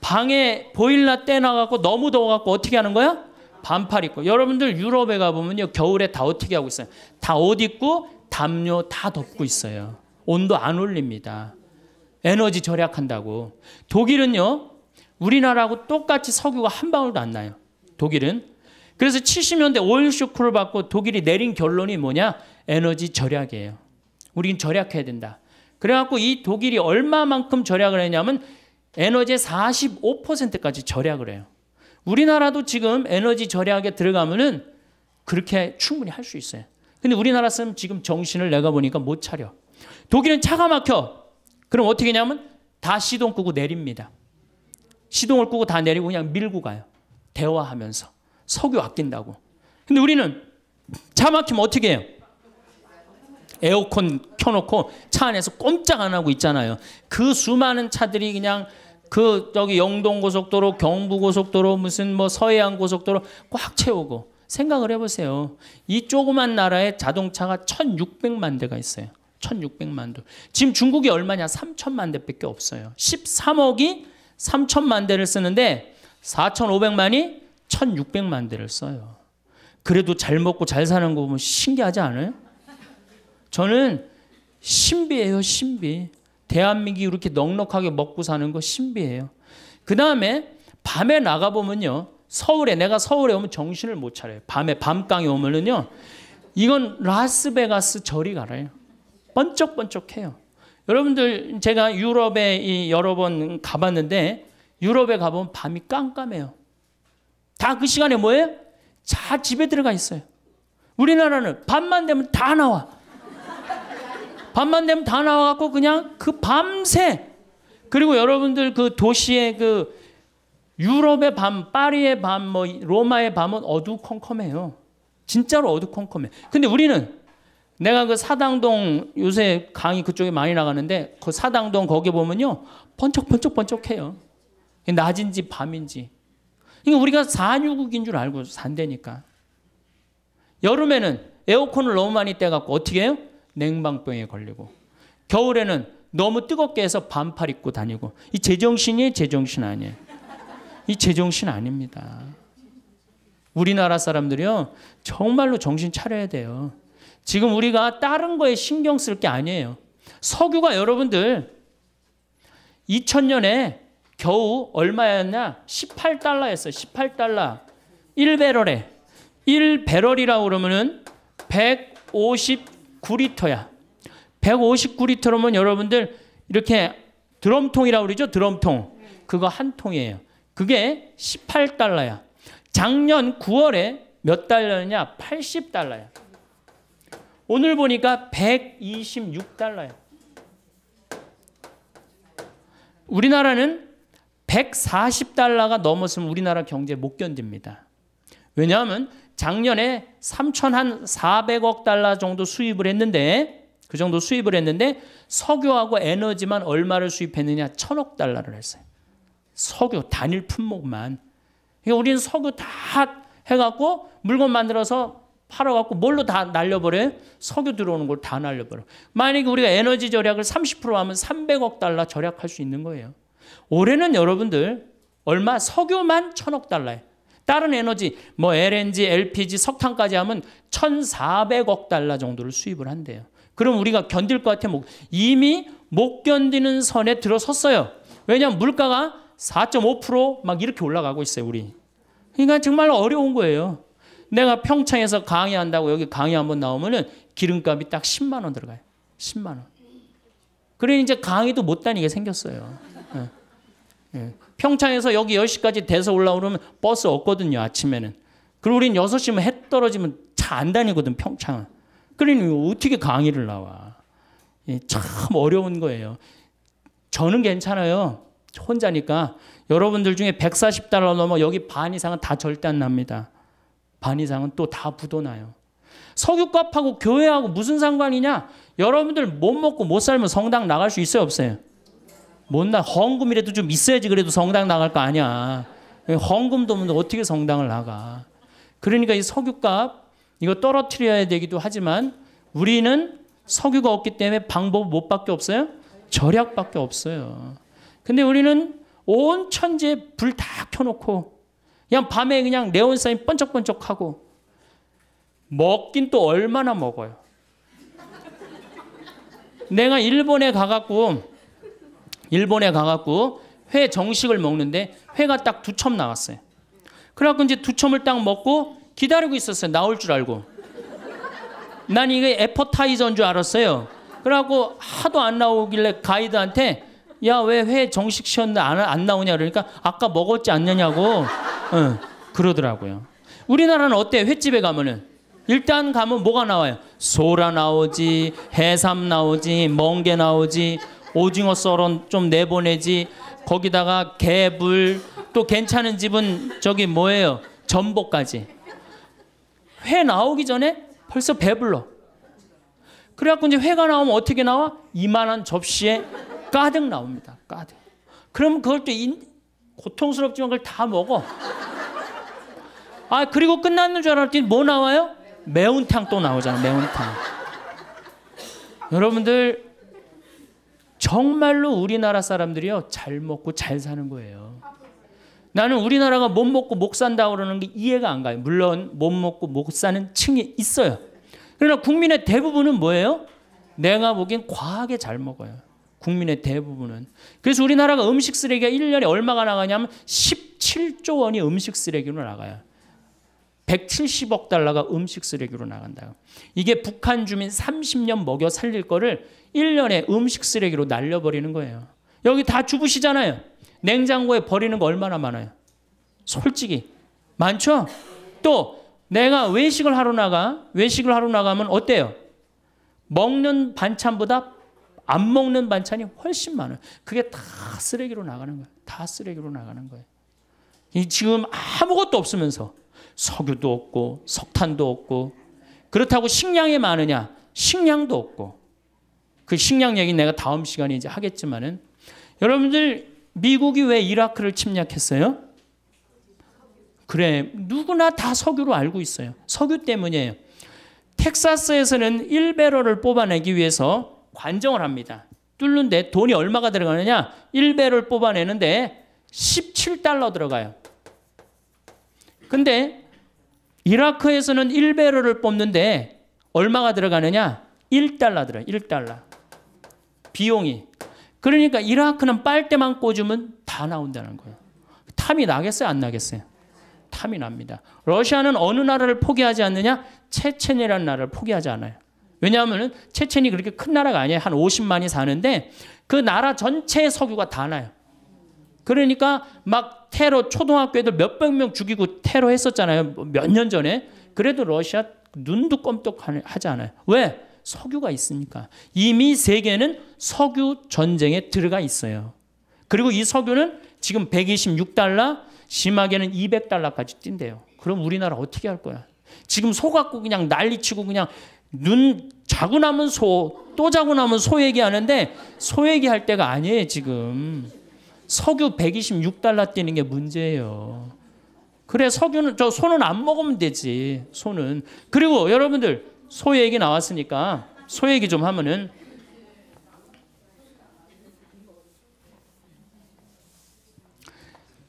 A: 방에 보일러 떼나갖고 너무 더워갖고 어떻게 하는 거야? 반팔 입고. 여러분들 유럽에 가보면요. 겨울에 다 어떻게 하고 있어요? 다 옷 입고 담요 다 덮고 있어요. 온도 안 올립니다. 에너지 절약한다고. 독일은요, 우리나라하고 똑같이 석유가 한 방울도 안 나요. 독일은. 그래서 70년대 오일 쇼크를 받고 독일이 내린 결론이 뭐냐? 에너지 절약이에요. 우린 절약해야 된다. 그래갖고 이 독일이 얼마만큼 절약을 했냐면 에너지의 45%까지 절약을 해요. 우리나라도 지금 에너지 절약에 들어가면은 그렇게 충분히 할 수 있어요. 근데 우리나라 쓰면 지금 정신을 내가 보니까 못 차려. 독일은 차가 막혀. 그럼 어떻게 냐면 다 시동 끄고 내립니다. 시동을 끄고 다 내리고 그냥 밀고 가요. 대화하면서. 석유 아낀다고. 근데 우리는 차 막히면 어떻게 해요? 에어컨 켜놓고 차 안에서 꼼짝 안 하고 있잖아요. 그 수많은 차들이 그냥 그 저기 영동고속도로, 경부고속도로, 무슨 뭐 서해안고속도로 꽉 채우고 생각을 해보세요. 이 조그만 나라에 자동차가 1,600만 대가 있어요. 1,600만 도. 지금 중국이 얼마냐? 3천만 대밖에 없어요. 13억이 3천만 대를 쓰는데 4,500만이 1,600만 대를 써요. 그래도 잘 먹고 잘 사는 거 보면 신기하지 않아요? 저는 신비예요, 신비. 대한민국이 이렇게 넉넉하게 먹고 사는 거 신비예요. 그 다음에 밤에 나가보면요. 서울에, 내가 서울에 오면 정신을 못 차려요. 밤에, 밤강에 오면은요. 이건 라스베가스 절이 가라요 번쩍번쩍해요. 여러분들 제가 유럽에 여러 번 가봤는데 유럽에 가보면 밤이 깜깜해요. 다 그 시간에 뭐예요? 자 집에 들어가 있어요. 우리나라는 밤만 되면 다 나와. 밤만 되면 다 나와갖고 그냥 그 밤새 그리고 여러분들 그 도시의 그 유럽의 밤, 파리의 밤, 뭐 로마의 밤은 어두컴컴해요. 진짜로 어두컴컴해. 근데 우리는 내가 그 사당동 요새 강이 그쪽에 많이 나가는데 그 사당동 거기 보면요 번쩍번쩍번쩍해요. 낮인지 밤인지. 그러니까 우리가 산유국인 줄 알고 산대니까 여름에는 에어컨을 너무 많이 떼갖고 어떻게 해요? 냉방병에 걸리고. 겨울에는 너무 뜨겁게 해서 반팔 입고 다니고. 이 제정신이 제정신 아니에요. 이 제정신 아닙니다. 우리나라 사람들이요 정말로 정신 차려야 돼요. 지금 우리가 다른 거에 신경 쓸 게 아니에요. 석유가 여러분들 2000년에 겨우 얼마였냐? 18달러였어요. 18달러. 1배럴에 1배럴이라고 그러면은 159리터야. 159리터로면 여러분들 이렇게 드럼통이라고 그러죠. 드럼통. 그거 한 통이에요. 그게 18달러야. 작년 9월에 몇 달러냐? 80달러야. 오늘 보니까 126달러야. 우리나라는 140달러가 넘었으면 우리나라 경제 못 견딥니다. 왜냐하면 작년에 3,400억 달러 정도 수입을 했는데 그 정도 수입을 했는데 석유하고 에너지만 얼마를 수입했느냐? 1,000억 달러를 했어요. 석유 단일 품목만. 그러니까 우리는 석유 다 해갖고 물건 만들어서 팔아갖고 뭘로 다 날려버려? 요 석유 들어오는 걸 다 날려버려. 만약에 우리가 에너지 절약을 30% 하면 300억 달러 절약할 수 있는 거예요. 올해는 여러분들 얼마? 석유만 1000억 달러에. 다른 에너지, 뭐 LNG, LPG, 석탄까지 하면 1400억 달러 정도를 수입을 한대요. 그럼 우리가 견딜 것 같으면 이미 못 견디는 선에 들어섰어요. 왜냐하면 물가가 4.5%막 이렇게 올라가고 있어요, 우리. 그러니까 정말 어려운 거예요. 내가 평창에서 강의한다고 여기 강의 한 번 나오면은 기름값이 딱 10만 원 들어가요. 10만 원. 그래 이제 강의도 못 다니게 생겼어요. 네. 네. 평창에서 여기 10시까지 돼서 올라오면 버스 없거든요, 아침에는. 그리고 우린 6시면 해 떨어지면 차 안 다니거든, 평창은. 그러니 어떻게 강의를 나와. 예, 참 어려운 거예요. 저는 괜찮아요. 혼자니까. 여러분들 중에 140달러 넘어 여기 반 이상은 다 절대 안 납니다. 반 이상은 또 다 부도나요. 석유값하고 교회하고 무슨 상관이냐? 여러분들 못 먹고 못 살면 성당 나갈 수 있어요, 없어요? 못 나, 헌금이라도 좀 있어야지 그래도 성당 나갈 거 아니야. 헌금도 없는데 어떻게 성당을 나가. 그러니까 이 석유값, 이거 떨어뜨려야 되기도 하지만 우리는 석유가 없기 때문에 방법 못 밖에 없어요? 절약밖에 없어요. 근데 우리는 온 천지에 불 다 켜놓고 그냥 밤에 그냥 네온사인 번쩍번쩍하고 먹긴 또 얼마나 먹어요. 내가 일본에 가갖고 일본에 가갖고 회 정식을 먹는데 회가 딱두첨 나왔어요. 그래갖고 이제 두 첨을 딱 먹고 기다리고 있었어요. 나올 줄 알고. 난 이게 에퍼타이저인 줄 알았어요. 그래갖고 하도 안 나오길래 가이드한테 야 왜 회 정식 시켰는데 안, 안 나오냐 그러니까 아까 먹었지 않느냐고 어, 그러더라고요. 우리나라는 어때? 요 횟집에 가면은 일단 가면 뭐가 나와요? 소라 나오지, 해삼 나오지, 멍게 나오지, 오징어 썰은 좀 내보내지. 거기다가 개불 또 괜찮은 집은 저기 뭐예요? 전복까지. 회 나오기 전에 벌써 배불러. 그래갖고 이제 회가 나오면 어떻게 나와? 이만한 접시에 가득 나옵니다. 가득. 그럼 그걸 또 인, 고통스럽지만 그걸 다 먹어. 아 그리고 끝났는 줄 알았더니 뭐 나와요? 매운탕 또 나오잖아 매운탕. 여러분들 정말로 우리나라 사람들이요 잘 먹고 잘 사는 거예요. 나는 우리나라가 못 먹고 못 산다 그러는 게 이해가 안 가요. 물론 못 먹고 못 사는 층이 있어요. 그러나 국민의 대부분은 뭐예요? 내가 보기엔 과하게 잘 먹어요. 국민의 대부분은. 그래서 우리나라가 음식 쓰레기가 1년에 얼마가 나가냐면 17조 원이 음식 쓰레기로 나가요. 170억 달러가 음식 쓰레기로 나간다. 이게 북한 주민 30년 먹여 살릴 거를 1년에 음식 쓰레기로 날려버리는 거예요. 여기 다 주부시잖아요. 냉장고에 버리는 거 얼마나 많아요? 솔직히. 많죠? 또, 내가 외식을 하러 나가, 외식을 하러 나가면 어때요? 먹는 반찬보다 안 먹는 반찬이 훨씬 많아요. 그게 다 쓰레기로 나가는 거예요. 다 쓰레기로 나가는 거예요. 이 지금 아무것도 없으면서 석유도 없고 석탄도 없고 그렇다고 식량이 많으냐? 식량도 없고 그 식량 얘기 내가 다음 시간에 이제 하겠지만은 여러분들 미국이 왜 이라크를 침략했어요? 그래 누구나 다 석유로 알고 있어요. 석유 때문이에요. 텍사스에서는 1배럴을 뽑아내기 위해서 관정을 합니다. 뚫는데 돈이 얼마가 들어가느냐? 1배를 뽑아내는데 17달러 들어가요. 근데 이라크에서는 1배를 뽑는데 얼마가 들어가느냐? 1달러 들어요. 1달러. 비용이. 그러니까 이라크는 빨대만 꽂으면 다 나온다는 거예요. 탐이 나겠어요? 안 나겠어요? 탐이 납니다. 러시아는 어느 나라를 포기하지 않느냐? 체첸이라는 나라를 포기하지 않아요. 왜냐하면 체첸이 그렇게 큰 나라가 아니에요. 한 50만이 사는데 그 나라 전체의 석유가 다 나요. 그러니까 막 테러 초등학교 애들 몇 백 명 죽이고 테러 했었잖아요. 몇 년 전에. 그래도 러시아 눈도 껌떡하지 않아요. 왜? 석유가 있으니까. 이미 세계는 석유 전쟁에 들어가 있어요. 그리고 이 석유는 지금 126달러, 심하게는 200달러까지 뛴대요. 그럼 우리나라 어떻게 할 거야? 지금 소갖고 그냥 난리치고 그냥 눈 자고 나면 소, 또 자고 나면 소 얘기하는데 소 얘기할 때가 아니에요, 지금. 석유 126달러 뛰는 게 문제예요. 그래, 석유는, 저 소는 안 먹으면 되지, 소는. 그리고 여러분들, 소 얘기 나왔으니까 소 얘기 좀 하면은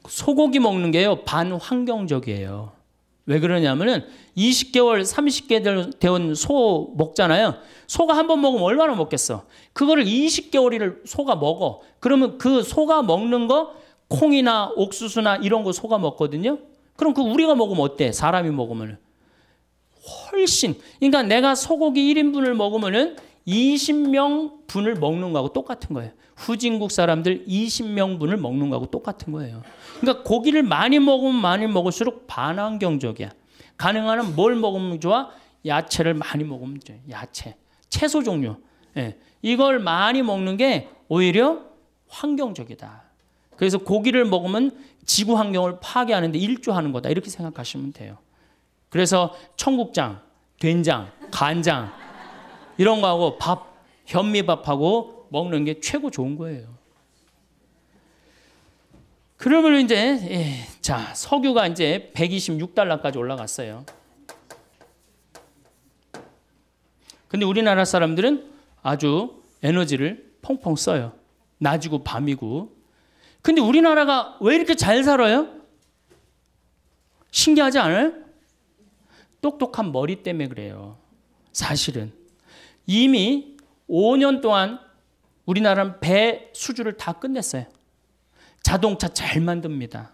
A: 소고기 먹는 게요, 반환경적이에요. 왜 그러냐면은 20개월, 30개 되온 소 먹잖아요. 소가 한 번 먹으면 얼마나 먹겠어? 그거를 20개월이를 소가 먹어. 그러면 그 소가 먹는 거 콩이나 옥수수나 이런 거 소가 먹거든요. 그럼 그 우리가 먹으면 어때? 사람이 먹으면 훨씬. 그러니까 내가 소고기 1인분을 먹으면은 20명 분을 먹는 거하고 똑같은 거예요. 후진국 사람들 20명 분을 먹는 거하고 똑같은 거예요. 그러니까 고기를 많이 먹으면 많이 먹을수록 반환경적이야. 가능한 한뭘 먹으면 좋아? 야채를 많이 먹으면 좋아. 야채. 채소 종류. 예. 이걸 많이 먹는 게 오히려 환경적이다. 그래서 고기를 먹으면 지구 환경을 파괴하는데 일조하는 거다. 이렇게 생각하시면 돼요. 그래서 청국장, 된장, 간장 이런 거하고 밥, 현미밥하고 먹는 게 최고 좋은 거예요. 그러면 이제 예, 자 석유가 이제 126달러까지 올라갔어요. 근데 우리나라 사람들은 아주 에너지를 펑펑 써요. 낮이고 밤이고. 근데 우리나라가 왜 이렇게 잘 살아요? 신기하지 않아요? 똑똑한 머리 때문에 그래요. 사실은 이미 5년 동안 우리나라는 배 수주를 다 끝냈어요. 자동차 잘 만듭니다.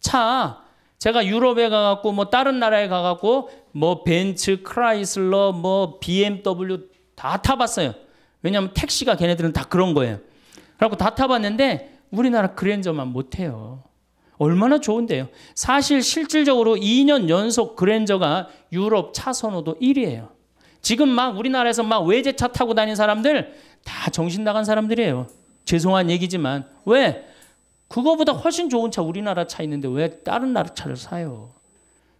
A: 차 제가 유럽에 가갖고 뭐 다른 나라에 가갖고 뭐 벤츠, 크라이슬러, 뭐 BMW 다 타봤어요. 왜냐하면 택시가 걔네들은 다 그런 거예요. 그래갖고 다 타봤는데 우리나라 그랜저만 못해요. 얼마나 좋은데요. 사실 실질적으로 2년 연속 그랜저가 유럽 차 선호도 1위예요. 지금 막 우리나라에서 막 외제차 타고 다니는 사람들 다 정신 나간 사람들이에요. 죄송한 얘기지만 왜? 그거보다 훨씬 좋은 차 우리나라 차 있는데 왜 다른 나라 차를 사요?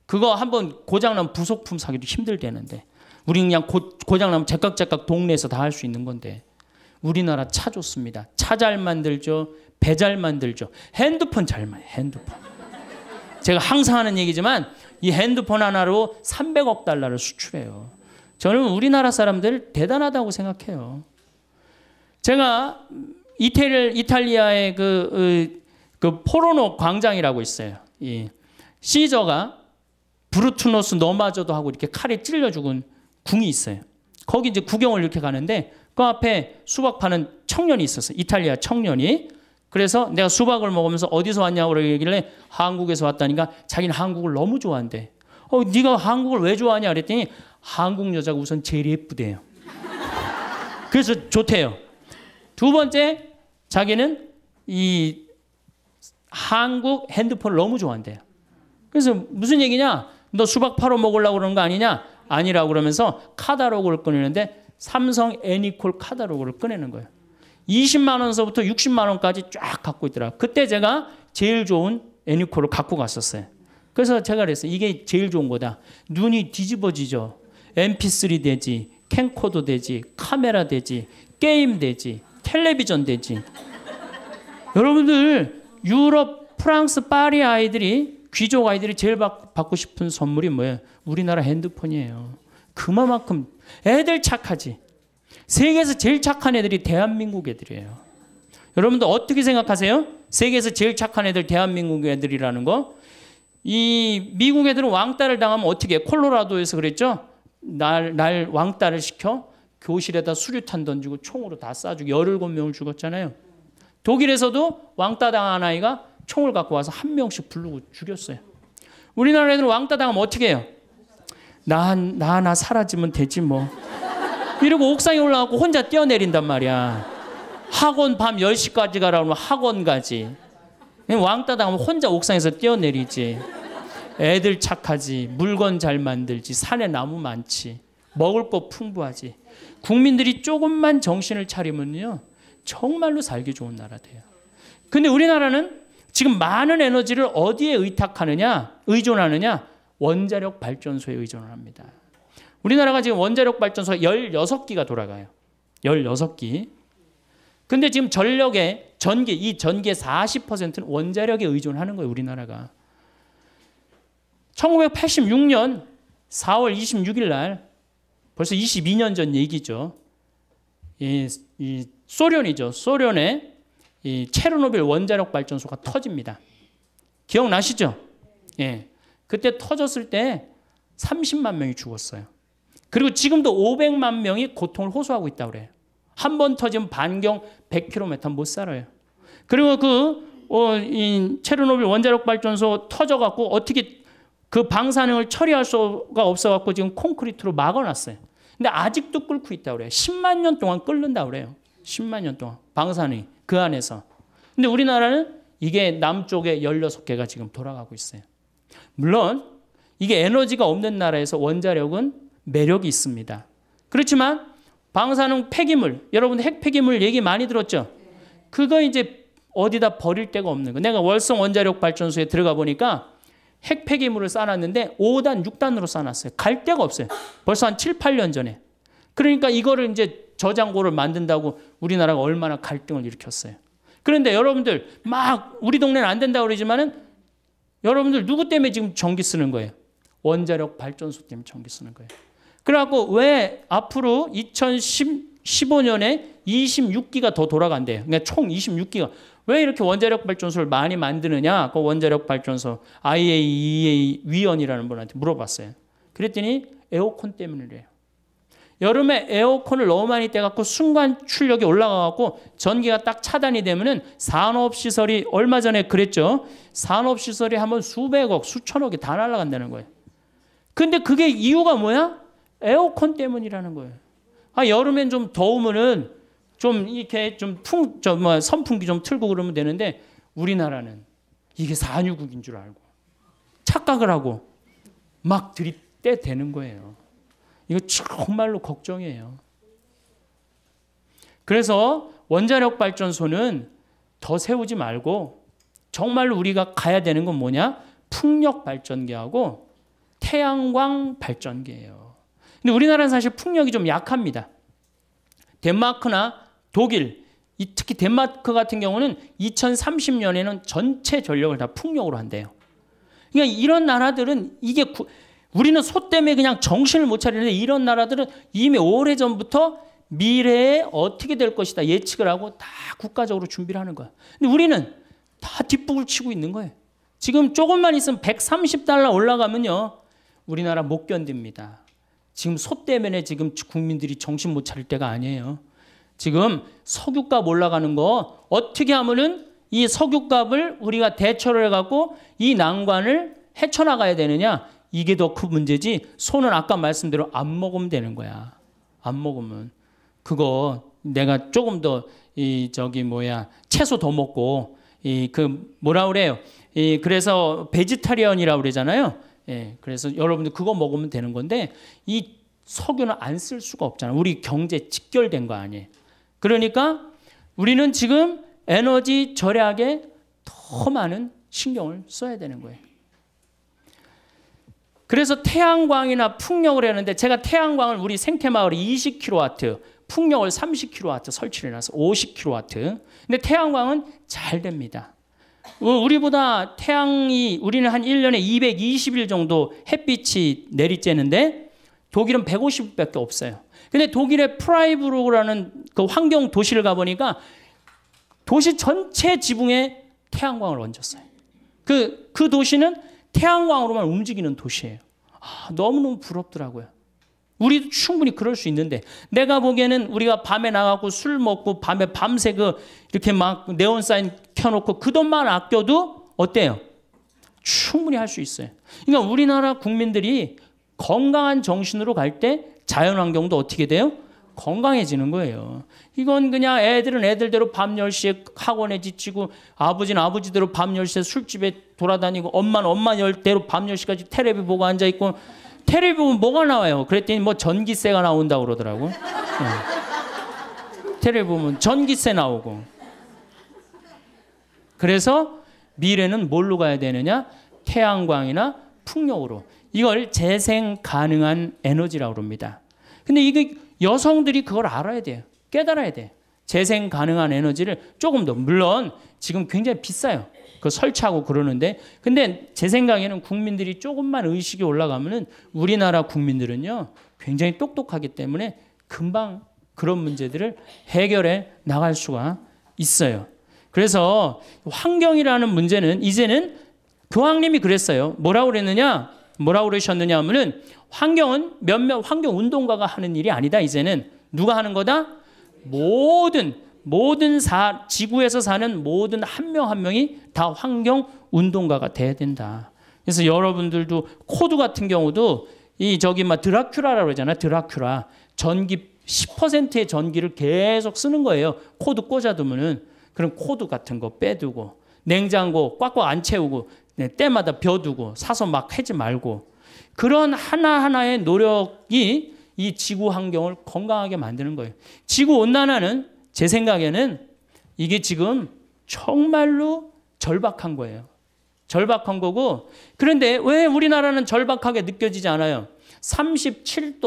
A: 그거 한번 고장나면 부속품 사기도 힘들대는데 우리 그냥 고, 고장나면 제깍제깍 동네에서 다 할 수 있는 건데 우리나라 차 좋습니다. 차 잘 만들죠. 배 잘 만들죠. 핸드폰 잘 만, 핸드폰. 제가 항상 하는 얘기지만 이 핸드폰 하나로 300억 달러를 수출해요. 저는 우리나라 사람들 대단하다고 생각해요. 제가 이태를 이탈리아의 그, 어, 그 포로노 광장이라고 있어요. 이 시저가 브루투노스 너마저도 하고 이렇게 칼에 찔려 죽은 궁이 있어요. 거기 이제 구경을 이렇게 가는데 그 앞에 수박 파는 청년이 있었어요. 이탈리아 청년이. 그래서 내가 수박을 먹으면서 어디서 왔냐고 그러길래 한국에서 왔다니까 자기는 한국을 너무 좋아한대. 어, 네가 한국을 왜 좋아하냐 그랬더니 한국 여자가 우선 제일 예쁘대요. 그래서 좋대요. 두 번째 자기는 이 한국 핸드폰을 너무 좋아한대요. 그래서 무슨 얘기냐? 너 수박 팔아 먹으려고 그러는 거 아니냐? 아니라고 그러면서 카다로그를 꺼내는데 삼성 애니콜 카다로그를 꺼내는 거예요. 20만 원서부터 60만 원까지 쫙 갖고 있더라. 그때 제가 제일 좋은 애니콜을 갖고 갔었어요. 그래서 제가 그랬어요. 이게 제일 좋은 거다. 눈이 뒤집어지죠. MP3 되지, 캠코더 되지, 카메라 되지, 게임 되지, 텔레비전 되지. 여러분들 유럽, 프랑스, 파리 아이들이 귀족 아이들이 제일 받, 받고 싶은 선물이 뭐예요? 우리나라 핸드폰이에요. 그만큼 애들 착하지. 세계에서 제일 착한 애들이 대한민국 애들이에요. 여러분들 어떻게 생각하세요? 세계에서 제일 착한 애들 대한민국 애들이라는 거. 이 미국 애들은 왕따를 당하면 어떻게 해? 콜로라도에서 그랬죠? 날, 날 왕따를 시켜? 교실에다 수류탄 던지고 총으로 다 쏴주고 1 7 명을 죽었잖아요. 독일에서도 왕따 당한 아이가 총을 갖고 와서 한 명씩 부르고 죽였어요. 우리나라에는 왕따 당하면 어떻게 해요? 나, 나, 나 사라지면 되지 뭐. 이러고 옥상에 올라가고 혼자 뛰어내린단 말이야. 학원 밤 10시까지 가라 고하면 학원 가지. 왕따 당하면 혼자 옥상에서 뛰어내리지. 애들 착하지. 물건 잘 만들지. 산에 나무 많지. 먹을 거 풍부하지. 국민들이 조금만 정신을 차리면요. 정말로 살기 좋은 나라 돼요. 근데 우리나라는 지금 많은 에너지를 어디에 의탁하느냐, 의존하느냐? 원자력 발전소에 의존을 합니다. 우리나라가 지금 원자력 발전소 16기가 돌아가요. 16기. 근데 지금 전력의 전기 이 전기의 40%는 원자력에 의존하는 거예요, 우리나라가. 1986년 4월 26일 날 벌써 22년 전 얘기죠. 이, 이 소련이죠. 소련의 이 체르노빌 원자력 발전소가 터집니다. 기억나시죠? 예. 그때 터졌을 때 30만 명이 죽었어요. 그리고 지금도 500만 명이 고통을 호소하고 있다고 그래요. 한 번 터지면 반경 100km 못 살아요. 그리고 그 어, 이 체르노빌 원자력 발전소 터져 갖고 어떻게 그 방사능을 처리할 수가 없어 갖고 지금 콘크리트로 막아놨어요. 근데 아직도 끓고 있다 그래요. 10만 년 동안 끓는다 그래요. 10만 년 동안 방사능이 그 안에서. 근데 우리나라는 이게 남쪽에 16개가 지금 돌아가고 있어요. 물론 이게 에너지가 없는 나라에서 원자력은 매력이 있습니다. 그렇지만 방사능 폐기물, 여러분 핵 폐기물 얘기 많이 들었죠? 그거 이제 어디다 버릴 데가 없는 거. 내가 월성 원자력 발전소에 들어가 보니까 핵 폐기물을 쌓아놨는데 5단, 6단으로 쌓아놨어요. 갈 데가 없어요. 벌써 한 7, 8년 전에. 그러니까 이거를 이제 저장고를 만든다고 우리나라가 얼마나 갈등을 일으켰어요. 그런데 여러분들 막 우리 동네는 안 된다고 그러지만은 여러분들 누구 때문에 지금 전기 쓰는 거예요? 원자력 발전소 때문에 전기 쓰는 거예요. 그래갖고 왜 앞으로 2015년에 26기가 더 돌아간대요. 그러니까 총 26기가. 왜 이렇게 원자력 발전소를 많이 만드느냐? 그 원자력 발전소 IAEA e 위원이라는 분한테 물어봤어요. 그랬더니 에어컨 때문이래요. 여름에 에어컨을 너무 많이 떼갖고 순간 출력이 올라가갖고 전기가 딱 차단이 되면은 산업시설이 얼마 전에 그랬죠. 산업시설이 한번 수백억, 수천억이 다 날아간다는 거예요. 근데 그게 이유가 뭐야? 에어컨 때문이라는 거예요. 아, 여름엔 좀 더우면은 좀 이렇게 좀 풍, 좀 뭐 선풍기 좀 틀고 그러면 되는데 우리나라는 이게 산유국인 줄 알고 착각을 하고 막 들이대 대는 거예요. 이거 정말로 걱정이에요. 그래서 원자력 발전소는 더 세우지 말고 정말로 우리가 가야 되는 건 뭐냐? 풍력 발전기하고 태양광 발전기예요. 근데 우리나라는 사실 풍력이 좀 약합니다. 덴마크나 독일, 특히 덴마크 같은 경우는 2030년에는 전체 전력을 다 풍력으로 한대요. 그러니까 이런 나라들은 이게 구, 우리는 소 때문에 그냥 정신을 못 차리는데 이런 나라들은 이미 오래전부터 미래에 어떻게 될 것이다 예측을 하고 다 국가적으로 준비를 하는 거야. 근데 우리는 다 뒷북을 치고 있는 거예요. 지금 조금만 있으면 130달러 올라가면요. 우리나라 못 견딥니다. 지금 소 때문에 지금 국민들이 정신 못 차릴 때가 아니에요. 지금 석유값 올라가는 거 어떻게 하면은 이 석유값을 우리가 대처를 해갖고 이 난관을 헤쳐나가야 되느냐 이게 더 큰 문제지 손은 아까 말씀대로 안 먹으면 되는 거야 안 먹으면 그거 내가 조금 더 이 저기 뭐야 채소 더 먹고 이 그 뭐라 그래요 이 그래서 베지타리언이라고 그러잖아요 예 그래서 여러분들 그거 먹으면 되는 건데 이 석유는 안 쓸 수가 없잖아 우리 경제 직결된 거 아니에요 그러니까 우리는 지금 에너지 절약에 더 많은 신경을 써야 되는 거예요. 그래서 태양광이나 풍력을 했는데 제가 태양광을 우리 생태마을에 20kW, 풍력을 30kW 설치를 해놔서 50kW. 근데 태양광은 잘 됩니다. 우리보다 태양이 우리는 한 1년에 220일 정도 햇빛이 내리쬐는데 독일은 1 5 0밖에 없어요. 근데 독일의 프라이브로그라는그 환경 도시를 가보니까 도시 전체 지붕에 태양광을 얹었어요. 그, 그 도시는 태양광으로만 움직이는 도시예요. 아, 너무너무 부럽더라고요. 우리도 충분히 그럴 수 있는데 내가 보기에는 우리가 밤에 나가고 술 먹고 밤에 밤새 그 이렇게 막 네온 사인 켜놓고 그 돈만 아껴도 어때요? 충분히 할 수 있어요. 그러니까 우리나라 국민들이 건강한 정신으로 갈때 자연 환경도 어떻게 돼요? 건강해지는 거예요. 이건 그냥 애들은 애들대로 밤 10시에 학원에 지치고 아버지는 아버지대로 밤 10시에 술집에 돌아다니고 엄마는 엄마 열대로 밤 10시까지 테레비 보고 앉아 있고 테레비 보면 뭐가 나와요? 그랬더니 뭐 전기세가 나온다 그러더라고. 테레비 예. 보면 전기세 나오고. 그래서 미래는 뭘로 가야 되느냐? 태양광이나 풍력으로. 이걸 재생 가능한 에너지라고 합니다. 근데 이게 여성들이 그걸 알아야 돼요. 깨달아야 돼요. 재생 가능한 에너지를 조금 더 물론 지금 굉장히 비싸요. 그 설치하고 그러는데 근데 제 생각에는 국민들이 조금만 의식이 올라가면은 우리나라 국민들은요 굉장히 똑똑하기 때문에 금방 그런 문제들을 해결해 나갈 수가 있어요. 그래서 환경이라는 문제는 이제는 교황님이 그랬어요. 뭐라고 그랬느냐? 뭐라고 그러셨느냐 하면은 환경은 몇몇 환경 운동가가 하는 일이 아니다. 이제는 누가 하는 거다? 모든 모든 사, 지구에서 사는 모든 한 명한 한 명이 다 환경 운동가가 돼야 된다. 그래서 여러분들도 코드 같은 경우도 이 저기 막 드라큘라라고 그러잖아요. 드라큘라. 전기 10%의 전기를 계속 쓰는 거예요. 코드 꽂아두면은 그런 코드 같은 거 빼두고 냉장고 꽉꽉 안 채우고 네, 때마다 벼두고 사서 막 해지 말고 그런 하나하나의 노력이 이 지구 환경을 건강하게 만드는 거예요. 지구 온난화는 제 생각에는 이게 지금 정말로 절박한 거예요. 절박한 거고 그런데 왜 우리나라는 절박하게 느껴지지 않아요? 37도,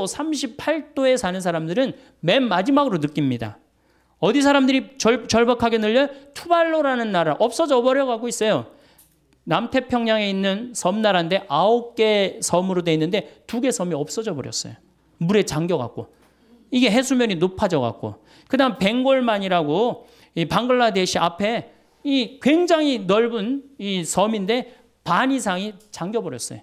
A: 38도에 사는 사람들은 맨 마지막으로 느낍니다. 어디 사람들이 절, 절박하게 늘려? 투발로라는 나라 없어져 버려가고 있어요. 남태평양에 있는 섬나라인데 아홉 개 섬으로 돼 있는데 두 개 섬이 없어져 버렸어요. 물에 잠겨 갖고. 이게 해수면이 높아져 갖고. 그다음 벵골만이라고 이 방글라데시 앞에 이 굉장히 넓은 이 섬인데 반 이상이 잠겨 버렸어요.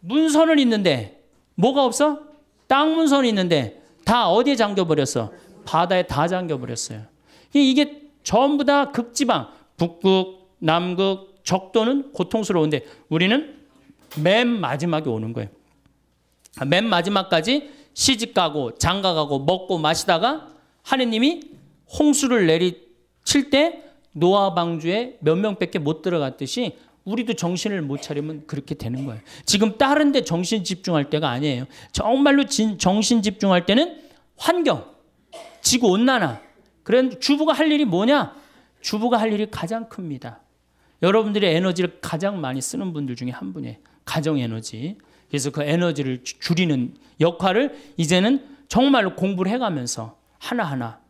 A: 문서는 있는데 뭐가 없어? 땅 문서는 있는데 다 어디에 잠겨 버렸어? 바다에 다 잠겨 버렸어요. 이게 전부 다 극지방, 북극, 남극, 적도는 고통스러운데 우리는 맨 마지막에 오는 거예요. 맨 마지막까지 시집가고 장가가고 먹고 마시다가 하느님이 홍수를 내리칠 때 노아 방주에 몇 명밖에 못 들어갔듯이 우리도 정신을 못 차리면 그렇게 되는 거예요. 지금 다른 데 정신 집중할 때가 아니에요. 정말로 진, 정신 집중할 때는 환경, 지구 온난화. 그런 주부가 할 일이 뭐냐? 주부가 할 일이 가장 큽니다. 여러분들이 에너지를 가장 많이 쓰는 분들 중에 한 분이에요. 가정 에너지. 그래서 그 에너지를 줄이는 역할을 이제는 정말로 공부를 해가면서 하나하나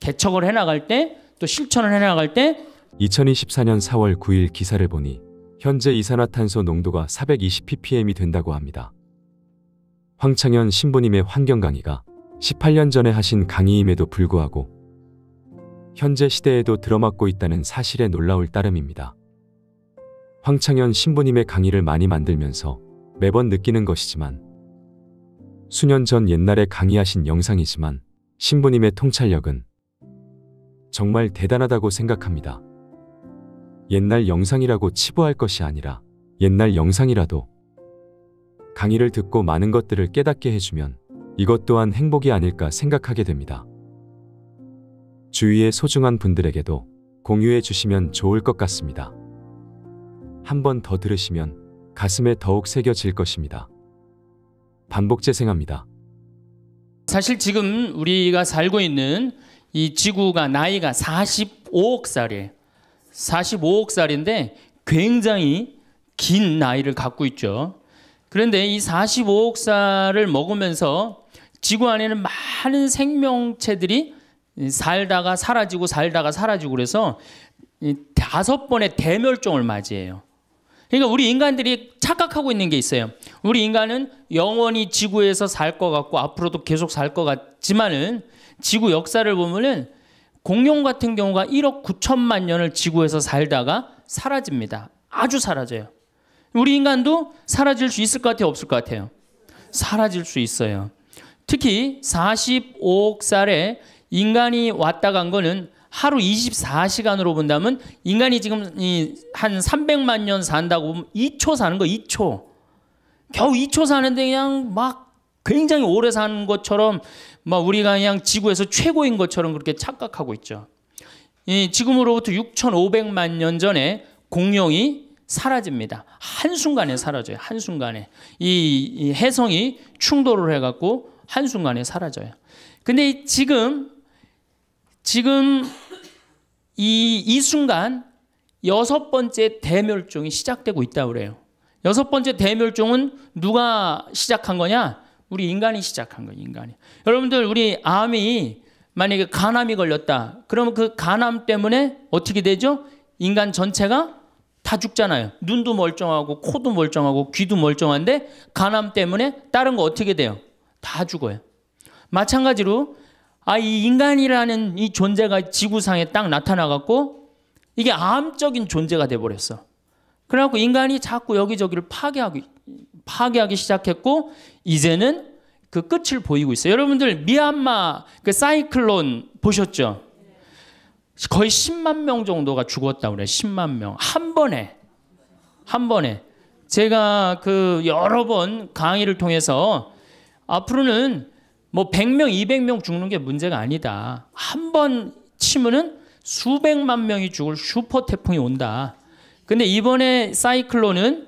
A: 개척을 해나갈 때 또 실천을 해나갈 때
B: 2024년 4월 9일 기사를 보니 현재 이산화탄소 농도가 420ppm이 된다고 합니다. 황창현 신부님의 환경 강의가 18년 전에 하신 강의임에도 불구하고 현재 시대에도 들어맞고 있다는 사실에 놀라울 따름입니다. 황창현 신부님의 강의를 많이 만들면서 매번 느끼는 것이지만 수년 전 옛날에 강의하신 영상이지만 신부님의 통찰력은 정말 대단하다고 생각합니다. 옛날 영상이라고 치부할 것이 아니라 옛날 영상이라도 강의를 듣고 많은 것들을 깨닫게 해주면 이것 또한 행복이 아닐까 생각하게 됩니다. 주위의 소중한 분들에게도 공유해 주시면 좋을 것 같습니다. 한 번 더 들으시면 가슴에 더욱 새겨질 것입니다. 반복 재생합니다.
A: 사실 지금 우리가 살고 있는 이 지구가 나이가 45억 살이에요. 45억 살인데 굉장히 긴 나이를 갖고 있죠. 그런데 이 45억 살을 먹으면서 지구 안에는 많은 생명체들이 살다가 사라지고 살다가 사라지고 그래서 다섯 번의 대멸종을 맞이해요. 그러니까 우리 인간들이 착각하고 있는 게 있어요. 우리 인간은 영원히 지구에서 살 것 같고 앞으로도 계속 살 것 같지만은 지구 역사를 보면은 공룡 같은 경우가 1억 9천만 년을 지구에서 살다가 사라집니다. 아주 사라져요. 우리 인간도 사라질 수 있을 것 같아요? 없을 것 같아요? 사라질 수 있어요. 특히 45억 살에 인간이 왔다 간 거는 하루 24시간으로 본다면 인간이 지금 한 300만 년 산다고 보면 2초 사는 거 2초. 겨우 2초 사는데 그냥 막 굉장히 오래 사는 것처럼 막 우리가 그냥 지구에서 최고인 것처럼 그렇게 착각하고 있죠. 이 지금으로부터 6,500만 년 전에 공룡이 사라집니다. 한순간에 사라져요. 한순간에. 이, 이 해성이 충돌을 해갖고 한순간에 사라져요. 근데 지금 지금 이, 이 순간 여섯 번째 대멸종이 시작되고 있다고 그래요. 여섯 번째 대멸종은 누가 시작한 거냐? 우리 인간이 시작한 거예요, 인간이. 여러분들, 우리 암이 만약에 간암이 걸렸다. 그러면 그 간암 때문에 어떻게 되죠? 인간 전체가 다 죽잖아요. 눈도 멀쩡하고, 코도 멀쩡하고, 귀도 멀쩡한데, 간암 때문에 다른 거 어떻게 돼요? 다 죽어요. 마찬가지로 아, 이 인간이라는 이 존재가 지구상에 딱 나타나갖고 이게 암적인 존재가 돼버렸어. 그래갖고 인간이 자꾸 여기저기를 파괴하기, 파괴하기 시작했고 이제는 그 끝을 보이고 있어요. 여러분들 미얀마 그 사이클론 보셨죠? 거의 10만 명 정도가 죽었다그래 10만 명. 한 번에. 한 번에. 제가 그 여러 번 강의를 통해서 앞으로는 뭐 100명, 200명 죽는 게 문제가 아니다. 한 번 치면은 수백만 명이 죽을 슈퍼 태풍이 온다. 근데 이번에 사이클론은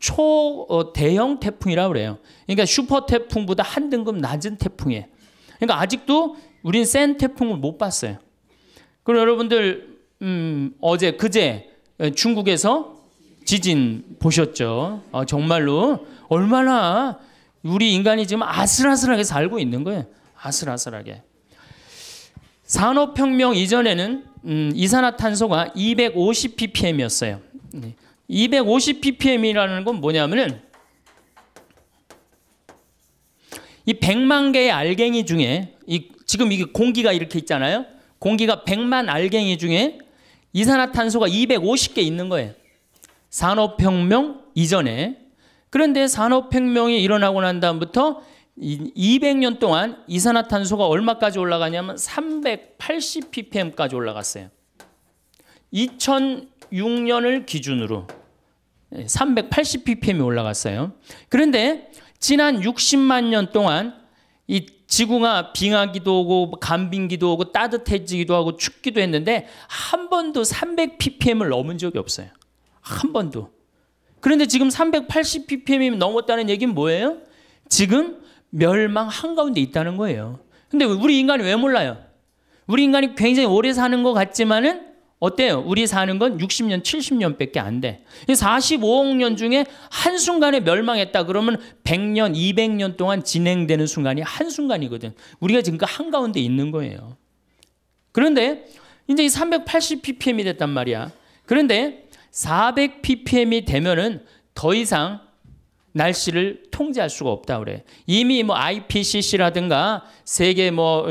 A: 초 어, 대형 태풍이라고 그래요. 그러니까 슈퍼 태풍보다 한 등급 낮은 태풍이에요. 그러니까 아직도 우린 센 태풍을 못 봤어요. 그리고 여러분들 음, 어제 그제 중국에서 지진 보셨죠? 어, 정말로 얼마나 우리 인간이 지금 아슬아슬하게 살고 있는 거예요. 아슬아슬하게. 산업혁명 이전에는 음, 이산화탄소가 250ppm이었어요. 250ppm이라는 건 뭐냐면은 이 100만 개의 알갱이 중에 이, 지금 이게 공기가 이렇게 있잖아요. 공기가 100만 알갱이 중에 이산화탄소가 250개 있는 거예요. 산업혁명 이전에 그런데 산업혁명이 일어나고 난 다음부터 200년 동안 이산화탄소가 얼마까지 올라가냐면 380ppm까지 올라갔어요. 2006년을 기준으로 380ppm이 예, 올라갔어요. 그런데 지난 60만 년 동안 이 지구가 빙하기도 오고 간빙기도 오고 따뜻해지기도 하고 춥기도 했는데 한 번도 300ppm을 넘은 적이 없어요. 한 번도. 그런데 지금 380ppm이 넘었다는 얘기는 뭐예요? 지금 멸망 한가운데 있다는 거예요. 근데 우리 인간이 왜 몰라요? 우리 인간이 굉장히 오래 사는 것 같지만은 어때요? 우리 사는 건 60년, 70년밖에 안 돼. 45억 년 중에 한순간에 멸망했다 그러면 100년, 200년 동안 진행되는 순간이 한순간이거든. 우리가 지금 그 한가운데 있는 거예요. 그런데 이제 380ppm이 됐단 말이야. 그런데 400ppm이 되면은 더 이상 날씨를 통제할 수가 없다 그래. 이미 뭐 IPCC라든가 세계 뭐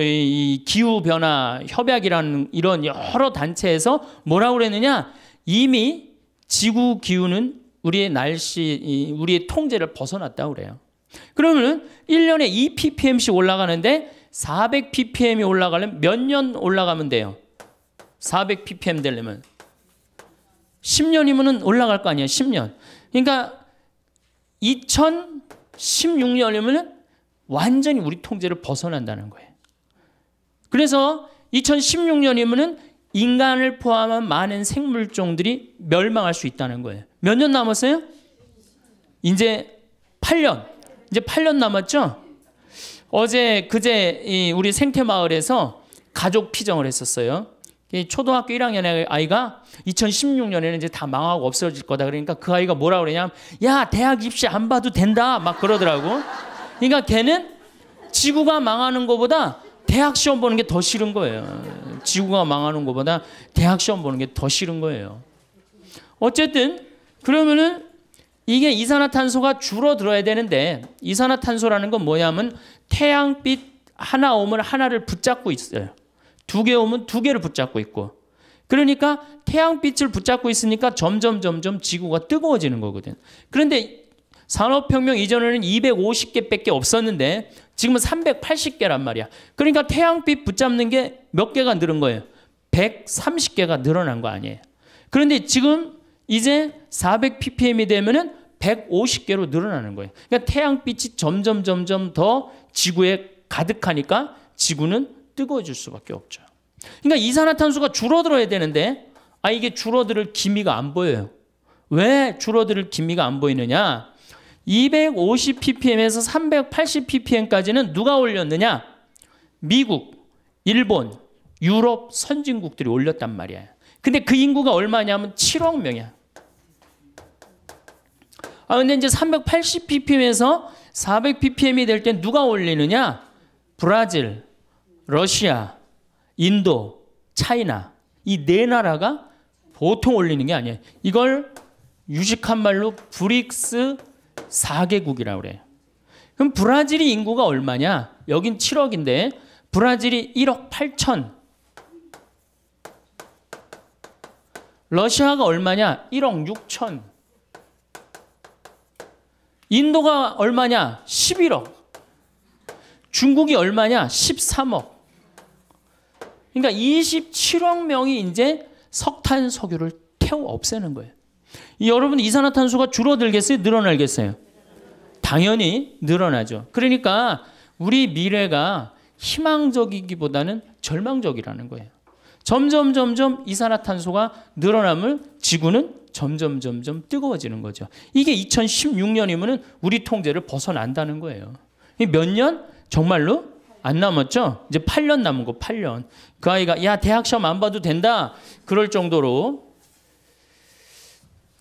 A: 기후 변화 협약이라는 이런 여러 단체에서 뭐라고 그랬느냐? 이미 지구 기후는 우리의 날씨 우리의 통제를 벗어났다 그래요. 그러면은 1년에 2ppm씩 올라가는데 400ppm이 올라가면몇 년 올라가면 돼요? 400ppm 되려면 10년이면 올라갈 거 아니에요. 10년. 그러니까 2016년이면 완전히 우리 통제를 벗어난다는 거예요. 그래서 2016년이면 인간을 포함한 많은 생물종들이 멸망할 수 있다는 거예요. 몇 년 남았어요? 이제 8년. 이제 8년 남았죠? 어제, 그제 우리 생태마을에서 가족 피정을 했었어요. 초등학교 1학년 아이가 2016년에는 이제 다 망하고 없어질 거다. 그러니까 그 아이가 뭐라 그러냐면, 야, 대학 입시 안 봐도 된다. 막 그러더라고. 그러니까 걔는 지구가 망하는 것보다 대학 시험 보는 게 더 싫은 거예요. 지구가 망하는 것보다 대학 시험 보는 게 더 싫은 거예요. 어쨌든, 그러면은 이게 이산화탄소가 줄어들어야 되는데, 이산화탄소라는 건 뭐냐면 태양빛 하나 오면 하나를 붙잡고 있어요. 두개 오면 두 개를 붙잡고 있고. 그러니까 태양빛을 붙잡고 있으니까 점점 점점 지구가 뜨거워지는 거거든. 그런데 산업혁명 이전에는 250개 밖에 없었는데 지금은 380개란 말이야. 그러니까 태양빛 붙잡는 게 몇 개가 늘은 거예요. 130개가 늘어난 거 아니에요. 그런데 지금 이제 400ppm이 되면은 150개로 늘어나는 거예요. 그러니까 태양빛이 점점 점점 더 지구에 가득하니까 지구는 뜨거워질 수밖에 없죠. 그러니까 이산화탄소가 줄어들어야 되는데 아 이게 줄어들 기미가 안 보여요. 왜 줄어들 기미가 안 보이느냐? 250ppm에서 380ppm까지는 누가 올렸느냐? 미국, 일본, 유럽 선진국들이 올렸단 말이야. 근데 그 인구가 얼마냐면 7억 명이야. 아 근데 이제 380ppm에서 400ppm이 될 때 누가 올리느냐? 브라질, 러시아, 인도, 차이나 이 네 나라가 보통 올리는 게 아니에요. 이걸 유식한 말로 브릭스 4개국이라고 그래요. 그럼 브라질이 인구가 얼마냐? 여긴 7억인데 브라질이 1억 8천. 러시아가 얼마냐? 1억 6천. 인도가 얼마냐? 11억. 중국이 얼마냐? 13억. 그러니까 27억 명이 이제 석탄 석유를 태워 없애는 거예요. 여러분 이산화탄소가 줄어들겠어요? 늘어나겠어요? 당연히 늘어나죠. 그러니까 우리 미래가 희망적이기보다는 절망적이라는 거예요. 점점 점점 이산화탄소가 늘어남을 지구는 점점 점점 뜨거워지는 거죠. 이게 2 0 1 6년이면 우리 통제를 벗어난다는 거예요. 몇 년? 정말로 안 남았죠? 이제 8년 남은 거 8년. 그 아이가 야 대학 시험 안 봐도 된다 그럴 정도로.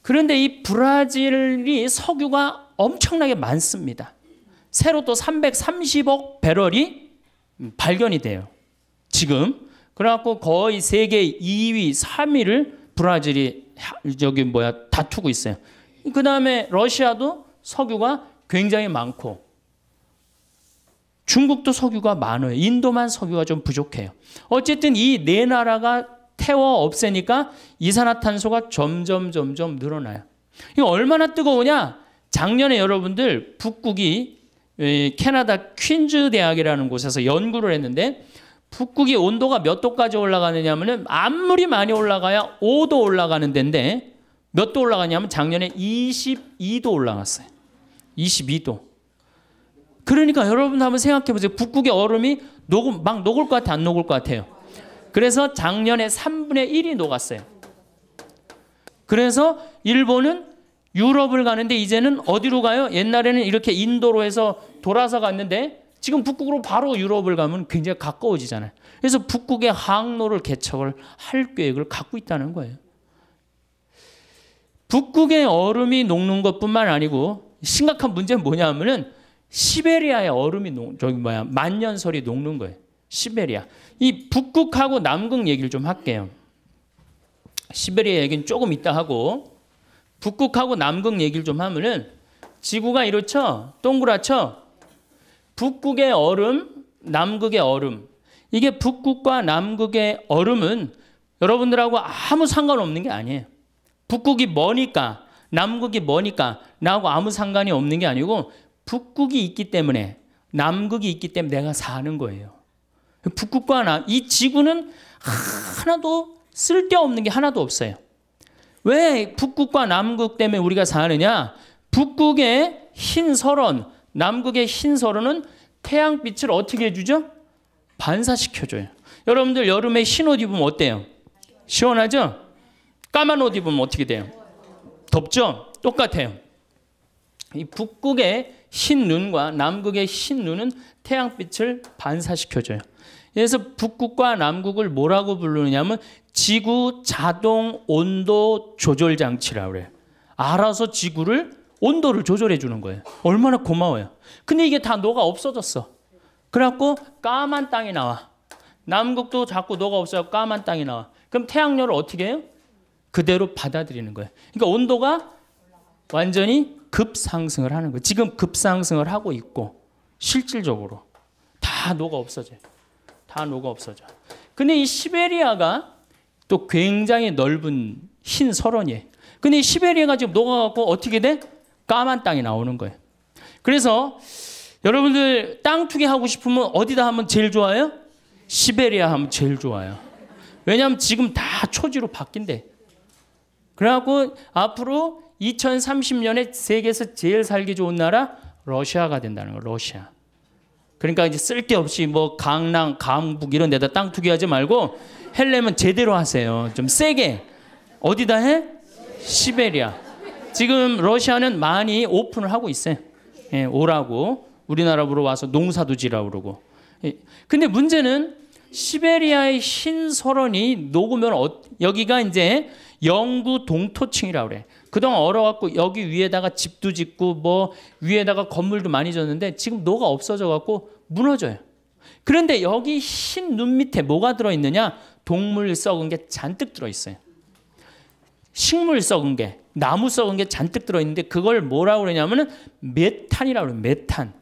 A: 그런데 이 브라질이 석유가 엄청나게 많습니다. 새로 또 330억 배럴이 발견이 돼요. 지금 그래갖고 거의 세계 2위, 3위를 브라질이 저기 뭐야 다투고 있어요. 그 다음에 러시아도 석유가 굉장히 많고 중국도 석유가 많아요. 인도만 석유가 좀 부족해요. 어쨌든 이 네 나라가 태워 없애니까 이산화탄소가 점점 점점 늘어나요. 이거 얼마나 뜨거우냐? 작년에 여러분들 북극이 캐나다 퀸즈 대학이라는 곳에서 연구를 했는데 북극이 온도가 몇 도까지 올라가느냐 면은 아무리 많이 올라가야 5도 올라가는 데인데 몇 도 올라가냐면 작년에 22도 올라갔어요. 22도. 그러니까 여러분 한번 생각해 보세요. 북극의 얼음이 녹음, 막 녹을 것 같아요? 안 녹을 것 같아요? 그래서 작년에 3분의 1이 녹았어요. 그래서 일본은 유럽을 가는데 이제는 어디로 가요? 옛날에는 이렇게 인도로 해서 돌아서 갔는데 지금 북극으로 바로 유럽을 가면 굉장히 가까워지잖아요. 그래서 북극의 항로를 개척을 할 계획을 갖고 있다는 거예요. 북극의 얼음이 녹는 것뿐만 아니고 심각한 문제는 뭐냐면은 하 시베리아의 얼음이 녹, 저기 뭐야 만년설이 녹는 거예요. 시베리아. 이 북극하고 남극 얘기를 좀 할게요. 시베리아 얘기는 조금 이따 하고 북극하고 남극 얘기를 좀 하면은 지구가 이렇죠. 동그랗죠. 북극의 얼음, 남극의 얼음. 이게 북극과 남극의 얼음은 여러분들하고 아무 상관없는 게 아니에요. 북극이 머니까 남극이 머니까 나하고 아무 상관이 없는 게 아니고 북극이 있기 때문에 남극이 있기 때문에 내가 사는 거예요. 북극과 남, 이 지구는 하나도 쓸데없는 게 하나도 없어요. 왜 북극과 남극 때문에 우리가 사느냐? 북극의 흰 설원, 남극의 흰 설원은 태양빛을 어떻게 해주죠? 반사시켜줘요. 여러분들 여름에 흰 옷 입으면 어때요? 시원하죠? 까만 옷 입으면 어떻게 돼요? 덥죠? 똑같아요. 이 북극의 흰 눈과 남극의 흰 눈은 태양빛을 반사시켜줘요. 그래서 북극과 남극을 뭐라고 부르느냐면 지구 자동 온도 조절 장치라고 그래요. 알아서 지구를 온도를 조절해 주는 거예요. 얼마나 고마워요. 근데 이게 다 녹아 없어졌어. 그래갖고 까만 땅이 나와. 남극도 자꾸 녹아 없어져 까만 땅이 나와. 그럼 태양열을 어떻게 해요? 그대로 받아들이는 거예요. 그러니까 온도가 완전히 급상승을 하는 거예요. 지금 급상승을 하고 있고 실질적으로 다 녹아 없어져요. 다 녹아 없어져. 근데 이 시베리아가 또 굉장히 넓은 흰서론이에요 근데 이 시베리아가 지금 녹아갖고 어떻게 돼? 까만 땅이 나오는 거예요. 그래서 여러분들 땅 투기 하고 싶으면 어디다 하면 제일 좋아요? 시베리아 하면 제일 좋아요. 왜냐하면 지금 다 초지로 바뀐대. 그래갖고 앞으로 2030년에 세계에서 제일 살기 좋은 나라 러시아가 된다는 거 러시아. 그러니까 이제 쓸데없이 뭐 강남, 강북 이런 데다 땅 투기하지 말고 헬레면 제대로 하세요. 좀 세게. 어디다 해? 시베리아. 지금 러시아는 많이 오픈을 하고 있어요. 예, 오라고. 우리나라로 와서 농사도 지라 그러고. 예. 근데 문제는 시베리아의 신설원이 녹으면 어, 여기가 이제 영구 동토층이라고 그래. 그동안 얼어갖고 여기 위에다가 집도 짓고 뭐 위에다가 건물도 많이 졌는데 지금 노가 없어져갖고 무너져요. 그런데 여기 흰 눈 밑에 뭐가 들어있느냐? 동물 썩은 게 잔뜩 들어있어요. 식물 썩은 게, 나무 썩은 게 잔뜩 들어있는데 그걸 뭐라고 그러냐면은 메탄이라고 그래요. 메탄.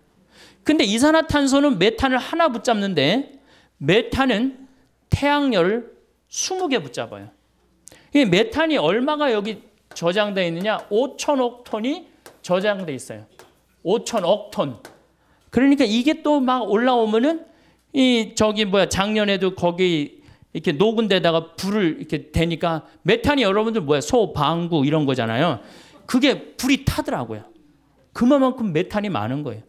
A: 근데 이산화탄소는 메탄을 하나 붙잡는데 메탄은 태양열을 20개 붙잡아요. 이 메탄이 얼마가 여기 저장되어 있느냐? 5천억 톤이 저장돼 있어요. 5천억 톤. 그러니까 이게 또 막 올라오면은 이 저기 뭐야 작년에도 거기 이렇게 녹은 데다가 불을 이렇게 대니까 메탄이 여러분들 뭐야 소 방구 이런 거잖아요. 그게 불이 타더라고요. 그만큼 메탄이 많은 거예요.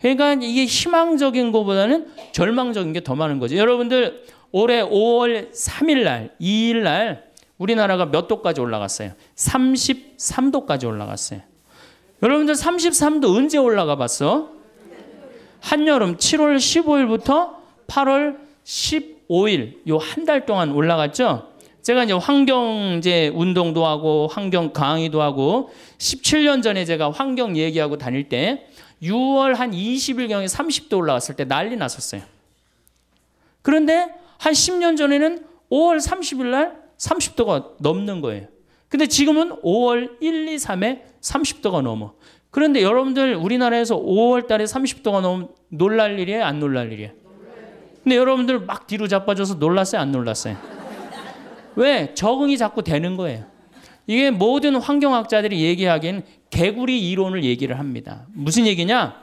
A: 그러니까 이게 희망적인 것보다는 절망적인 게 더 많은 거죠. 여러분들 올해 5월 3일 날, 2일 날 우리나라가 몇 도까지 올라갔어요? 33도까지 올라갔어요. 여러분들 33도 언제 올라가 봤어? 한여름 7월 15일부터 8월 15일 요 한 달 동안 올라갔죠? 제가 이제 환경 이제 운동도 하고 환경 강의도 하고 17년 전에 제가 환경 얘기하고 다닐 때 6월 한 20일경에 30도 올라왔을 때 난리 났었어요. 그런데 한 10년 전에는 5월 30일 날 30도가 넘는 거예요. 근데 지금은 5월 1, 2, 3에 30도가 넘어. 그런데 여러분들 우리나라에서 5월 달에 30도가 넘으면 놀랄 일이에요? 안 놀랄 일이에요? 근데 여러분들 막 뒤로 자빠져서 놀랐어요? 안 놀랐어요? 왜? 적응이 자꾸 되는 거예요. 이게 모든 환경학자들이 얘기하기엔 개구리 이론을 얘기를 합니다. 무슨 얘기냐?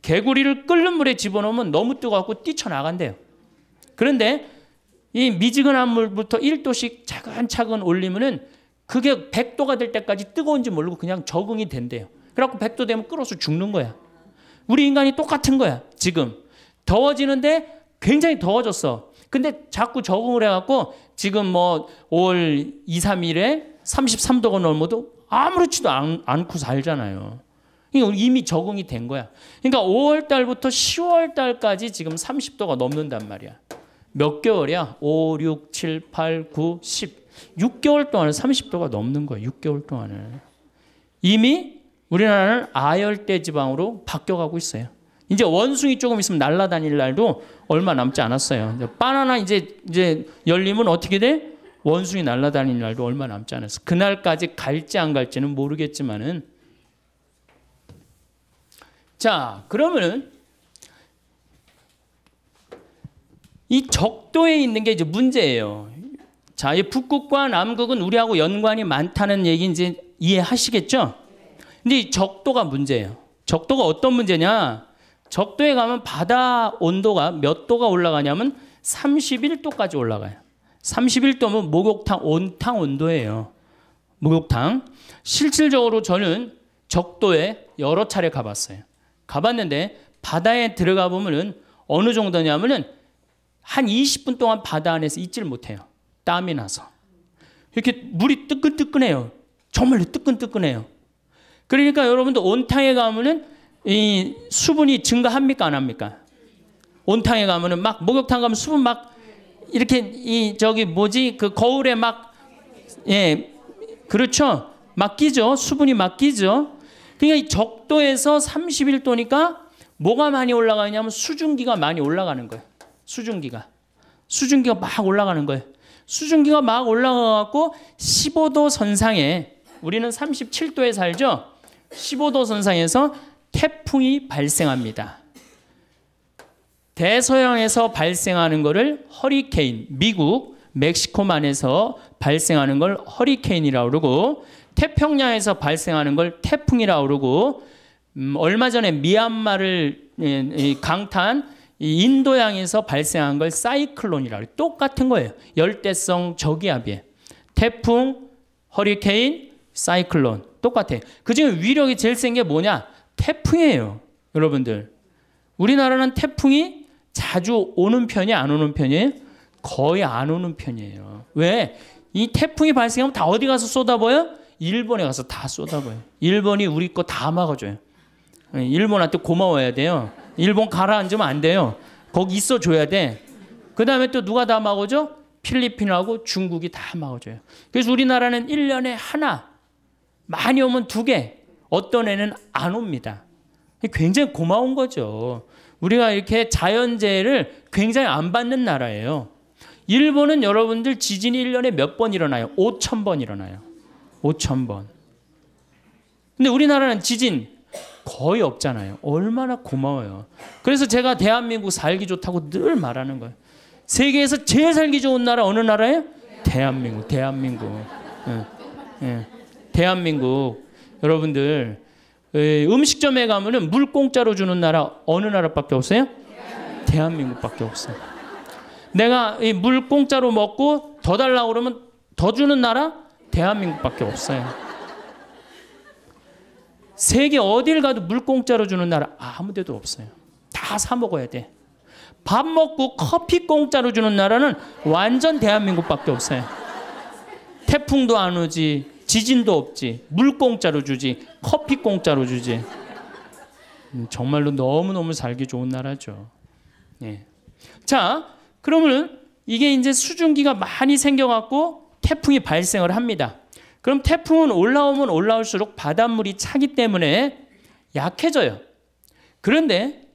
A: 개구리를 끓는 물에 집어넣으면 너무 뜨거워갖고 뛰쳐나간대요. 그런데 이 미지근한 물부터 1도씩 차근차근 올리면은 그게 100도가 될 때까지 뜨거운지 모르고 그냥 적응이 된대요. 그래갖고 100도 되면 끓어서 죽는 거야. 우리 인간이 똑같은 거야, 지금. 더워지는데 굉장히 더워졌어. 근데 자꾸 적응을 해갖고 지금 뭐 5월 2, 3일에 33도가 넘어도 아무렇지도 않, 않고 살잖아요. 이미 적응이 된 거야. 그러니까 5월 달부터 10월 달까지 지금 30도가 넘는단 말이야. 몇 개월이야? 5, 6, 7, 8, 9, 10. 6개월 동안 30도가 넘는 거예 6개월 동안을. 이미 우리나라는 아열대 지방으로 바뀌어가고 있어요. 이제 원숭이 조금 있으면 날아다닐 날도 얼마 남지 않았어요. 바나나 이제 이제 열리면 어떻게 돼? 원숭이 날아다니 날도 얼마 남지 않았어. 그날까지 갈지 안 갈지는 모르겠지만은 자, 그러면은 이 적도에 있는 게 이제 문제예요. 자, 이 북극과 남극은 우리하고 연관이 많다는 얘기인지 이해하시겠죠? 근데 이 적도가 문제예요. 적도가 어떤 문제냐? 적도에 가면 바다 온도가 몇 도가 올라가냐면 31도까지 올라가요. 31도면 목욕탕 온탕 온도예요. 목욕탕. 실질적으로 저는 적도에 여러 차례 가봤어요. 가봤는데 바다에 들어가 보면은 어느 정도냐면은 한 20분 동안 바다 안에서 있질 못해요. 땀이 나서. 이렇게 물이 뜨끈뜨끈해요. 정말로 뜨끈뜨끈해요. 그러니까 여러분들 온탕에 가면은 이 수분이 증가합니까 안 합니까? 온탕에 가면은 막 목욕탕 가면 수분 막 이렇게 이 저기 뭐지 그 거울에 막예 그렇죠 막 끼죠 수분이 막 끼죠 그러니까 이 적도에서 31도니까 뭐가 많이 올라가냐면 수증기가 많이 올라가는 거예요. 수증기가. 수증기가 막 올라가는 거예요. 수증기가 막 올라가갖고 15도 선상에 우리는 37도에 살죠. 15도 선상에서 태풍이 발생합니다. 대서양에서 발생하는 것을 허리케인, 미국, 멕시코만에서 발생하는 걸 허리케인이라고 그러고 태평양에서 발생하는 걸 태풍이라고 그러고 음, 얼마 전에 미얀마를 예, 강타한 인도양에서 발생한 걸 사이클론이라고 해요. 똑같은 거예요. 열대성 저기압이에요. 태풍, 허리케인, 사이클론 똑같아요. 그중에 위력이 제일 센 게 뭐냐? 태풍이에요. 여러분들. 우리나라는 태풍이 자주 오는 편이 안 오는 편이에요? 거의 안 오는 편이에요. 왜? 이 태풍이 발생하면 다 어디 가서 쏟아버요? 일본에 가서 다 쏟아버요. 일본이 우리 거 다 막아줘요. 예, 일본한테 고마워야 돼요. 일본 가라앉으면 안 돼요. 거기 있어 줘야 돼. 그 다음에 또 누가 다 막아줘? 필리핀하고 중국이 다 막아줘요. 그래서 우리나라는 1년에 하나, 많이 오면 두 개, 어떤 애는 안 옵니다. 굉장히 고마운 거죠. 우리가 이렇게 자연재해를 굉장히 안 받는 나라예요. 일본은 여러분들 지진이 1년에 몇 번 일어나요? 5천 번 일어나요. 5천 번. 근데 우리나라는 지진 거의 없잖아요. 얼마나 고마워요. 그래서 제가 대한민국 살기 좋다고 늘 말하는 거예요. 세계에서 제일 살기 좋은 나라 어느 나라예요? 대한민국, 대한민국. 예, 예. 대한민국. 여러분들, 예, 음식점에 가면물 공짜로 주는 나라 어느 나라밖에 없어요? 대한민국밖에 없어요. 내가 이물 공짜로 먹고 더 달라고 그러면 더 주는 나라? 대한민국밖에 없어요. 세계 어딜 가도 물 공짜로 주는 나라 아무 데도 없어요. 다 사 먹어야 돼. 밥 먹고 커피 공짜로 주는 나라는 완전 대한민국밖에 없어요. 태풍도 안 오지, 지진도 없지, 물 공짜로 주지, 커피 공짜로 주지. 음, 정말로 너무너무 살기 좋은 나라죠. 예. 자, 그러면 이게 이제 수증기가 많이 생겨갖고 태풍이 발생을 합니다. 그럼 태풍은 올라오면 올라올수록 바닷물이 차기 때문에 약해져요. 그런데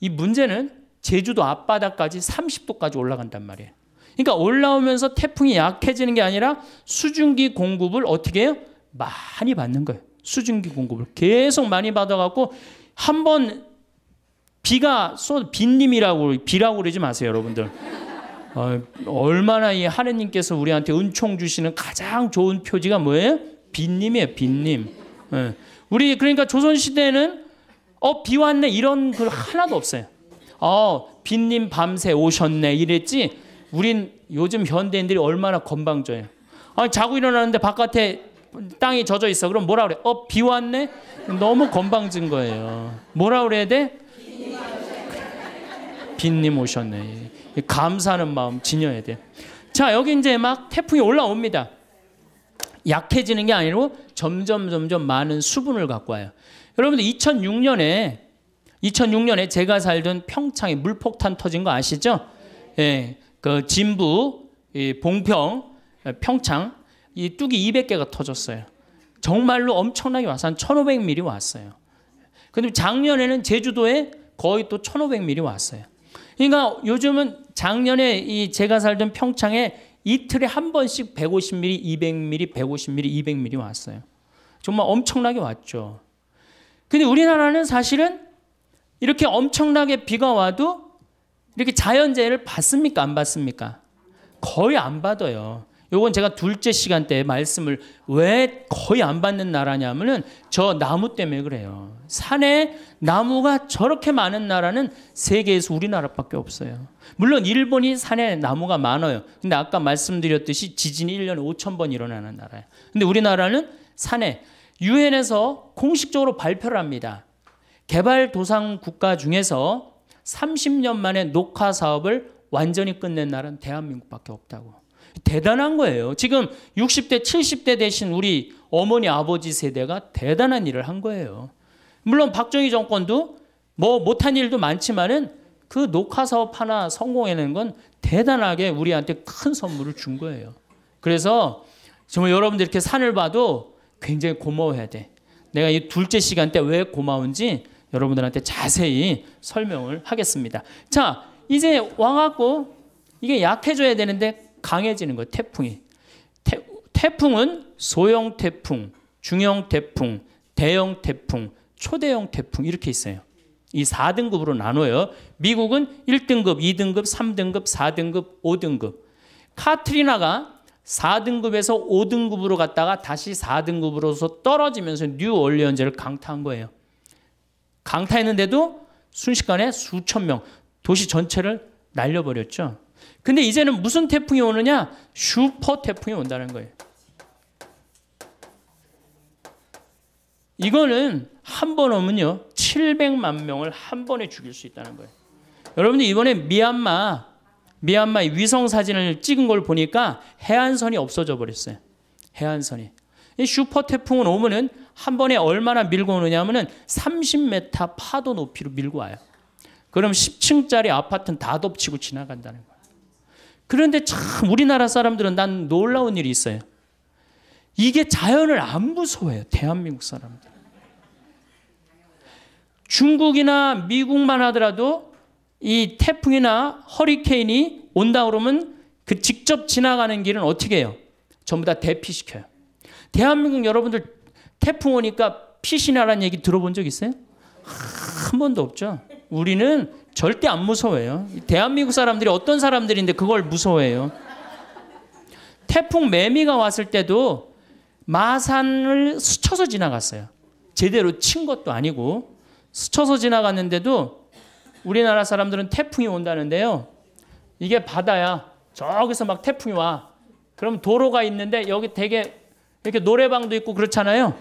A: 이 문제는 제주도 앞바다까지 30도까지 올라간단 말이에요. 그러니까 올라오면서 태풍이 약해지는 게 아니라 수증기 공급을 어떻게 해요? 많이 받는 거예요. 수증기 공급을 계속 많이 받아갖고 한 번 비가 쏟 빗님이라고 비라고 그러지 마세요, 여러분들. 어, 얼마나 이 하느님께서 우리한테 은총 주시는 가장 좋은 표지가 뭐예요? 빈님이에요, 빈님. 예. 우리 그러니까 조선 시대는 어비 왔네 이런 글 하나도 없어요. 어 빈님 밤새 오셨네 이랬지. 우린 요즘 현대인들이 얼마나 건방져요. 아 자고 일어나는데 바깥에 땅이 젖어 있어. 그럼 뭐라 그래? 어비 왔네. 너무 건방진 거예요. 뭐라 그래야 돼? 빈님 오셨네. 감사하는 마음 지녀야 돼. 자, 여기 이제 막 태풍이 올라옵니다. 약해지는 게 아니고 점점 점점 많은 수분을 갖고 와요. 여러분들 2006년에 2006년에 제가 살던 평창에 물폭탄 터진 거 아시죠? 예. 그 진부, 봉평, 예, 평창 이 뚝이 200개가 터졌어요. 정말로 엄청나게 와서 한 1,500mm 왔어요. 근데 작년에는 제주도에 거의 또 1,500mm 왔어요. 그러니까 요즘은 작년에 이 제가 살던 평창에 이틀에 한 번씩 150mm, 200mm, 150mm, 200mm 왔어요. 정말 엄청나게 왔죠. 근데 우리나라는 사실은 이렇게 엄청나게 비가 와도 이렇게 자연재해를 받습니까? 안 받습니까? 거의 안 받아요. 요건 제가 둘째 시간 때 말씀을 왜 거의 안 받는 나라냐면은 저 나무 때문에 그래요. 산에 나무가 저렇게 많은 나라는 세계에서 우리나라밖에 없어요. 물론 일본이 산에 나무가 많아요. 근데 아까 말씀드렸듯이 지진이 1년에 5천 번 일어나는 나라예요. 근데 우리나라는 산에 유엔에서 공식적으로 발표를 합니다. 개발도상 국가 중에서 30년 만에 녹화 사업을 완전히 끝낸 나라는 대한민국밖에 없다고. 대단한 거예요. 지금 60대, 70대 대신 우리 어머니, 아버지 세대가 대단한 일을 한 거예요. 물론 박정희 정권도 뭐 못한 일도 많지만은 그 녹화 사업 하나 성공해낸 건 대단하게 우리한테 큰 선물을 준 거예요. 그래서 정말 여러분들 이렇게 산을 봐도 굉장히 고마워해야 돼. 내가 이 둘째 시간 때 왜 고마운지 여러분들한테 자세히 설명을 하겠습니다. 자, 이제 와갖고 이게 약해져야 되는데 강해지는 거예요. 태풍이. 태, 태풍은 소형 태풍, 중형 태풍, 대형 태풍, 초대형 태풍 이렇게 있어요. 이 4등급으로 나눠요. 미국은 1등급, 2등급, 3등급, 4등급, 5등급. 카트리나가 4등급에서 5등급으로 갔다가 다시 4등급으로서 떨어지면서 뉴올리언즈를 강타한 거예요. 강타했는데도 순식간에 수천 명, 도시 전체를 날려버렸죠. 근데 이제는 무슨 태풍이 오느냐? 슈퍼 태풍이 온다는 거예요. 이거는 한 번 오면요. 700만 명을 한 번에 죽일 수 있다는 거예요. 여러분들 이번에 미얀마 미얀마 위성 사진을 찍은 걸 보니까 해안선이 없어져 버렸어요. 해안선이. 이 슈퍼 태풍은 오면은 한 번에 얼마나 밀고 오느냐면은 30m 파도 높이로 밀고 와요. 그럼 10층짜리 아파트는 다 덮치고 지나간다는 거예요. 그런데 참 우리나라 사람들은 난 놀라운 일이 있어요. 이게 자연을 안 무서워해요. 대한민국 사람들. 중국이나 미국만 하더라도 이 태풍이나 허리케인이 온다 그러면 그 직접 지나가는 길은 어떻게 해요? 전부 다 대피시켜요. 대한민국 여러분들 태풍 오니까 피신하라는 얘기 들어본 적 있어요? 한 번도 없죠. 우리는 절대 안 무서워해요. 대한민국 사람들이 어떤 사람들인데 그걸 무서워해요. 태풍 매미가 왔을 때도 마산을 스쳐서 지나갔어요. 제대로 친 것도 아니고 스쳐서 지나갔는데도 우리나라 사람들은 태풍이 온다는데요. 이게 바다야. 저기서 막 태풍이 와. 그럼 도로가 있는데 여기 되게 이렇게 노래방도 있고 그렇잖아요.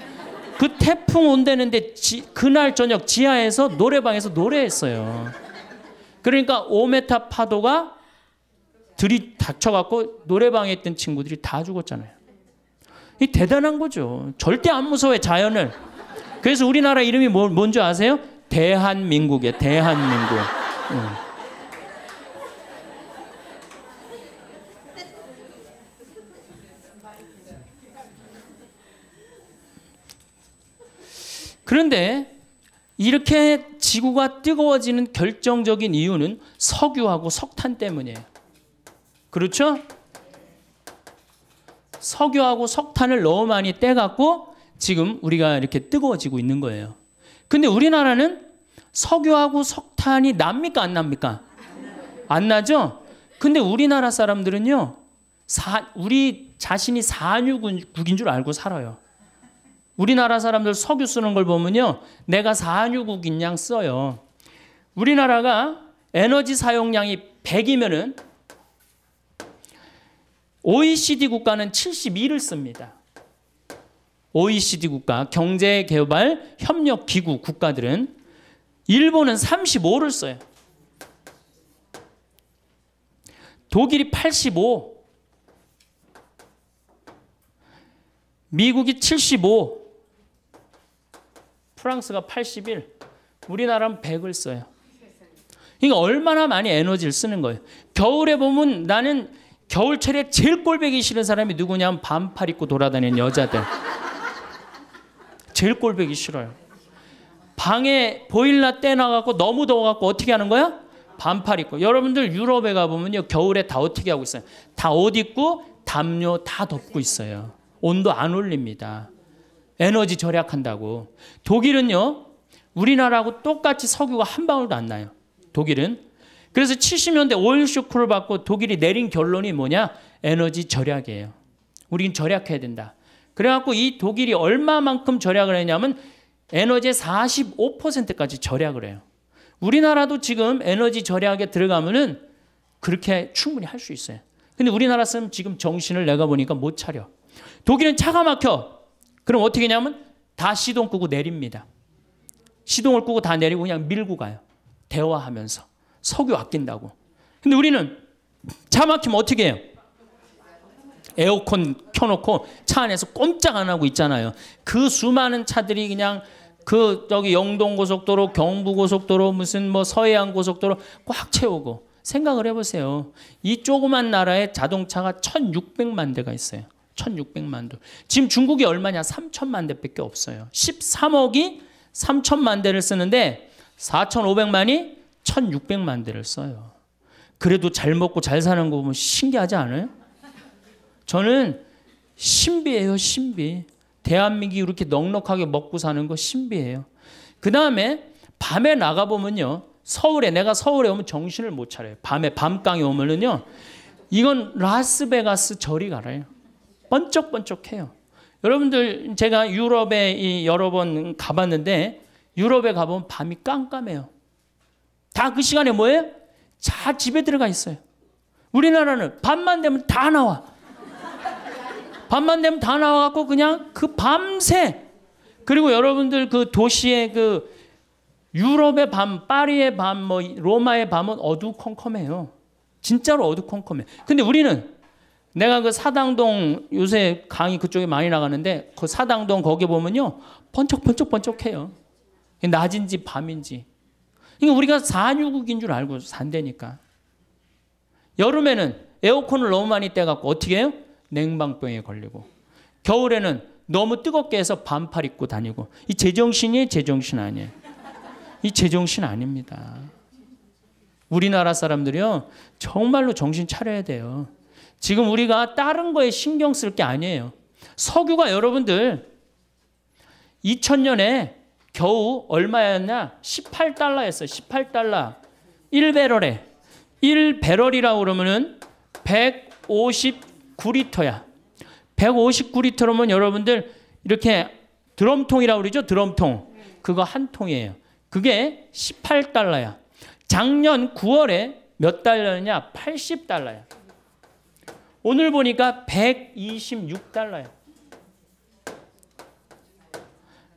A: 그 태풍 온다는데 지, 그날 저녁 지하에서 노래방에서 노래했어요. 그러니까 5타 파도가 들이 닥쳐갖고 노래방에 있던 친구들이 다 죽었잖아요. 이 대단한 거죠. 절대 안 무서워해 자연을. 그래서 우리나라 이름이 뭐, 뭔지 아세요? 대한민국에 대한민국. 응. 그런데 이렇게 지구가 뜨거워지는 결정적인 이유는 석유하고 석탄 때문이에요. 그렇죠? 석유하고 석탄을 너무 많이 떼갖고 지금 우리가 이렇게 뜨거워지고 있는 거예요. 근데 우리나라는 석유하고 석탄이 납니까 안 납니까? 안 나죠? 근데 우리나라 사람들은요. 사, 우리 자신이 산유국인 줄 알고 살아요. 우리나라 사람들 석유 쓰는 걸 보면요. 내가 산유국인 양 써요. 우리나라가 에너지 사용량이 100이면은 OECD 국가는 72를 씁니다. OECD 국가, 경제개발 협력기구 국가들은 일본은 35를 써요. 독일이 85, 미국이 75, 프랑스가 81, 우리나라는 100을 써요. 그러 그러니까 얼마나 많이 에너지를 쓰는 거예요. 겨울에 보면 나는 겨울철에 제일 꼴배기 싫은 사람이 누구냐면 반팔 입고 돌아다니는 여자들. 제일 꼴배기 싫어요. 방에 보일러 떼놔갖고 너무 더워갖고 어떻게 하는 거야? 반팔 입고. 여러분들 유럽에 가보면요. 겨울에 다 어떻게 하고 있어요? 다 옷 입고 담요 다 덮고 있어요. 온도 안 올립니다. 에너지 절약한다고. 독일은요, 우리나라하고 똑같이 석유가 한 방울도 안 나요. 독일은. 그래서 70년대 오일 쇼크를 받고 독일이 내린 결론이 뭐냐? 에너지 절약이에요. 우린 절약해야 된다. 그래갖고 이 독일이 얼마만큼 절약을 했냐면 에너지의 45%까지 절약을 해요. 우리나라도 지금 에너지 절약에 들어가면은 그렇게 충분히 할 수 있어요. 근데 우리나라 쓰면 지금 정신을 내가 보니까 못 차려. 독일은 차가 막혀. 그럼 어떻게 냐면 다 시동 끄고 내립니다. 시동을 끄고 다 내리고 그냥 밀고 가요. 대화하면서. 석유 아낀다고. 근데 우리는 차 막히면 어떻게 해요? 에어컨 켜놓고 차 안에서 꼼짝 안 하고 있잖아요. 그 수많은 차들이 그냥 그 저기 영동고속도로, 경부고속도로, 무슨 뭐 서해안고속도로 꽉 채우고 생각을 해보세요. 이 조그만 나라에 자동차가 1,600만 대가 있어요. 1,600만 도. 지금 중국이 얼마냐? 3천만 대밖에 없어요. 13억이 3천만 대를 쓰는데 4,500만이 1,600만 대를 써요. 그래도 잘 먹고 잘 사는 거 보면 신기하지 않아요? 저는 신비예요, 신비. 대한민국이 이렇게 넉넉하게 먹고 사는 거 신비예요. 그 다음에 밤에 나가보면요. 서울에, 내가 서울에 오면 정신을 못 차려요. 밤에, 밤강에 오면은요. 이건 라스베가스 절이 가라요 번쩍번쩍해요. 여러분들 제가 유럽에 여러 번 가봤는데 유럽에 가보면 밤이 깜깜해요. 다 그 시간에 뭐예요? 자 집에 들어가 있어요. 우리나라는 밤만 되면 다 나와. 밤만 되면 다 나와갖고 그냥 그 밤새 그리고 여러분들 그 도시의 그 유럽의 밤, 파리의 밤, 뭐 로마의 밤은 어두컴컴해요. 진짜로 어두컴컴해. 근데 우리는 내가 그 사당동 요새 강이 그쪽에 많이 나가는데 그 사당동 거기 보면요 번쩍번쩍번쩍해요. 낮인지 밤인지. 그러니까 우리가 산유국인 줄 알고 산대니까. 여름에는 에어컨을 너무 많이 떼갖고 어떻게 해요? 냉방병에 걸리고. 겨울에는 너무 뜨겁게 해서 반팔 입고 다니고. 이 제정신이 제정신 아니에요. 이 제정신 아닙니다. 우리나라 사람들이요 정말로 정신 차려야 돼요. 지금 우리가 다른 거에 신경 쓸 게 아니에요. 석유가 여러분들 2000년에 겨우 얼마였냐? 18달러였어요. 18달러. 1배럴에 1배럴이라고 그러면은 159리터야. 159리터로면 여러분들 이렇게 드럼통이라고 그러죠? 드럼통. 그거 한 통이에요. 그게 18달러야. 작년 9월에 몇 달러냐? 80달러야. 오늘 보니까 126달러예요.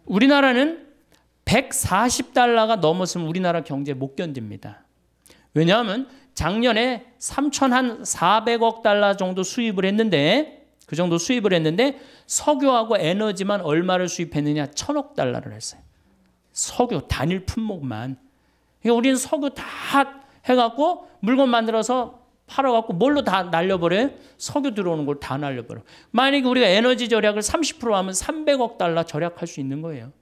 A: 우리나라는 140달러가 넘었으면 우리나라 경제 못 견딥니다. 왜냐하면 작년에 3,400억 달러 정도 수입을 했는데 그 정도 수입을 했는데 석유하고 에너지만 얼마를 수입했느냐? 1,000억 달러를 했어요. 석유 단일 품목만. 그러니까 우리는 석유 다 해갖고 물건 만들어서 팔아갖고 뭘로 다 날려버려? 요 석유 들어오는 걸 다 날려버려. 만약에 우리가 에너지 절약을 30% 하면 300억 달러 절약할 수 있는 거예요.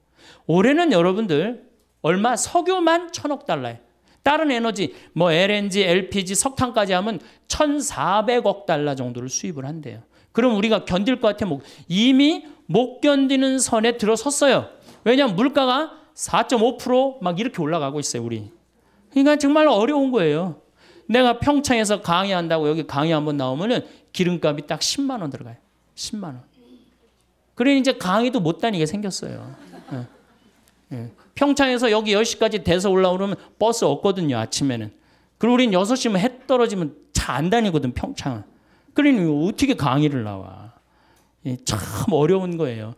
A: 올해는 여러분들 얼마? 석유만 1000억 달러예요. 다른 에너지, 뭐 LNG, LPG, 석탄까지 하면 1,400억 달러 정도를 수입을 한대요. 그럼 우리가 견딜 것 같아요. 이미 못 견디는 선에 들어섰어요. 왜냐하면 물가가 4.5%막 이렇게 올라가고 있어요, 우리. 그러니까 정말 어려운 거예요. 내가 평창에서 강의한다고 여기 강의 한 번 나오면은 기름값이 딱 10만 원 들어가요. 10만 원. 그래 이제 강의도 못 다니게 생겼어요. 네. 네. 평창에서 여기 10시까지 돼서 올라오면 버스 없거든요. 아침에는. 그리고 우린 6시면 해 떨어지면 차 안 다니거든 평창은. 그러니 어떻게 강의를 나와. 예, 참 어려운 거예요.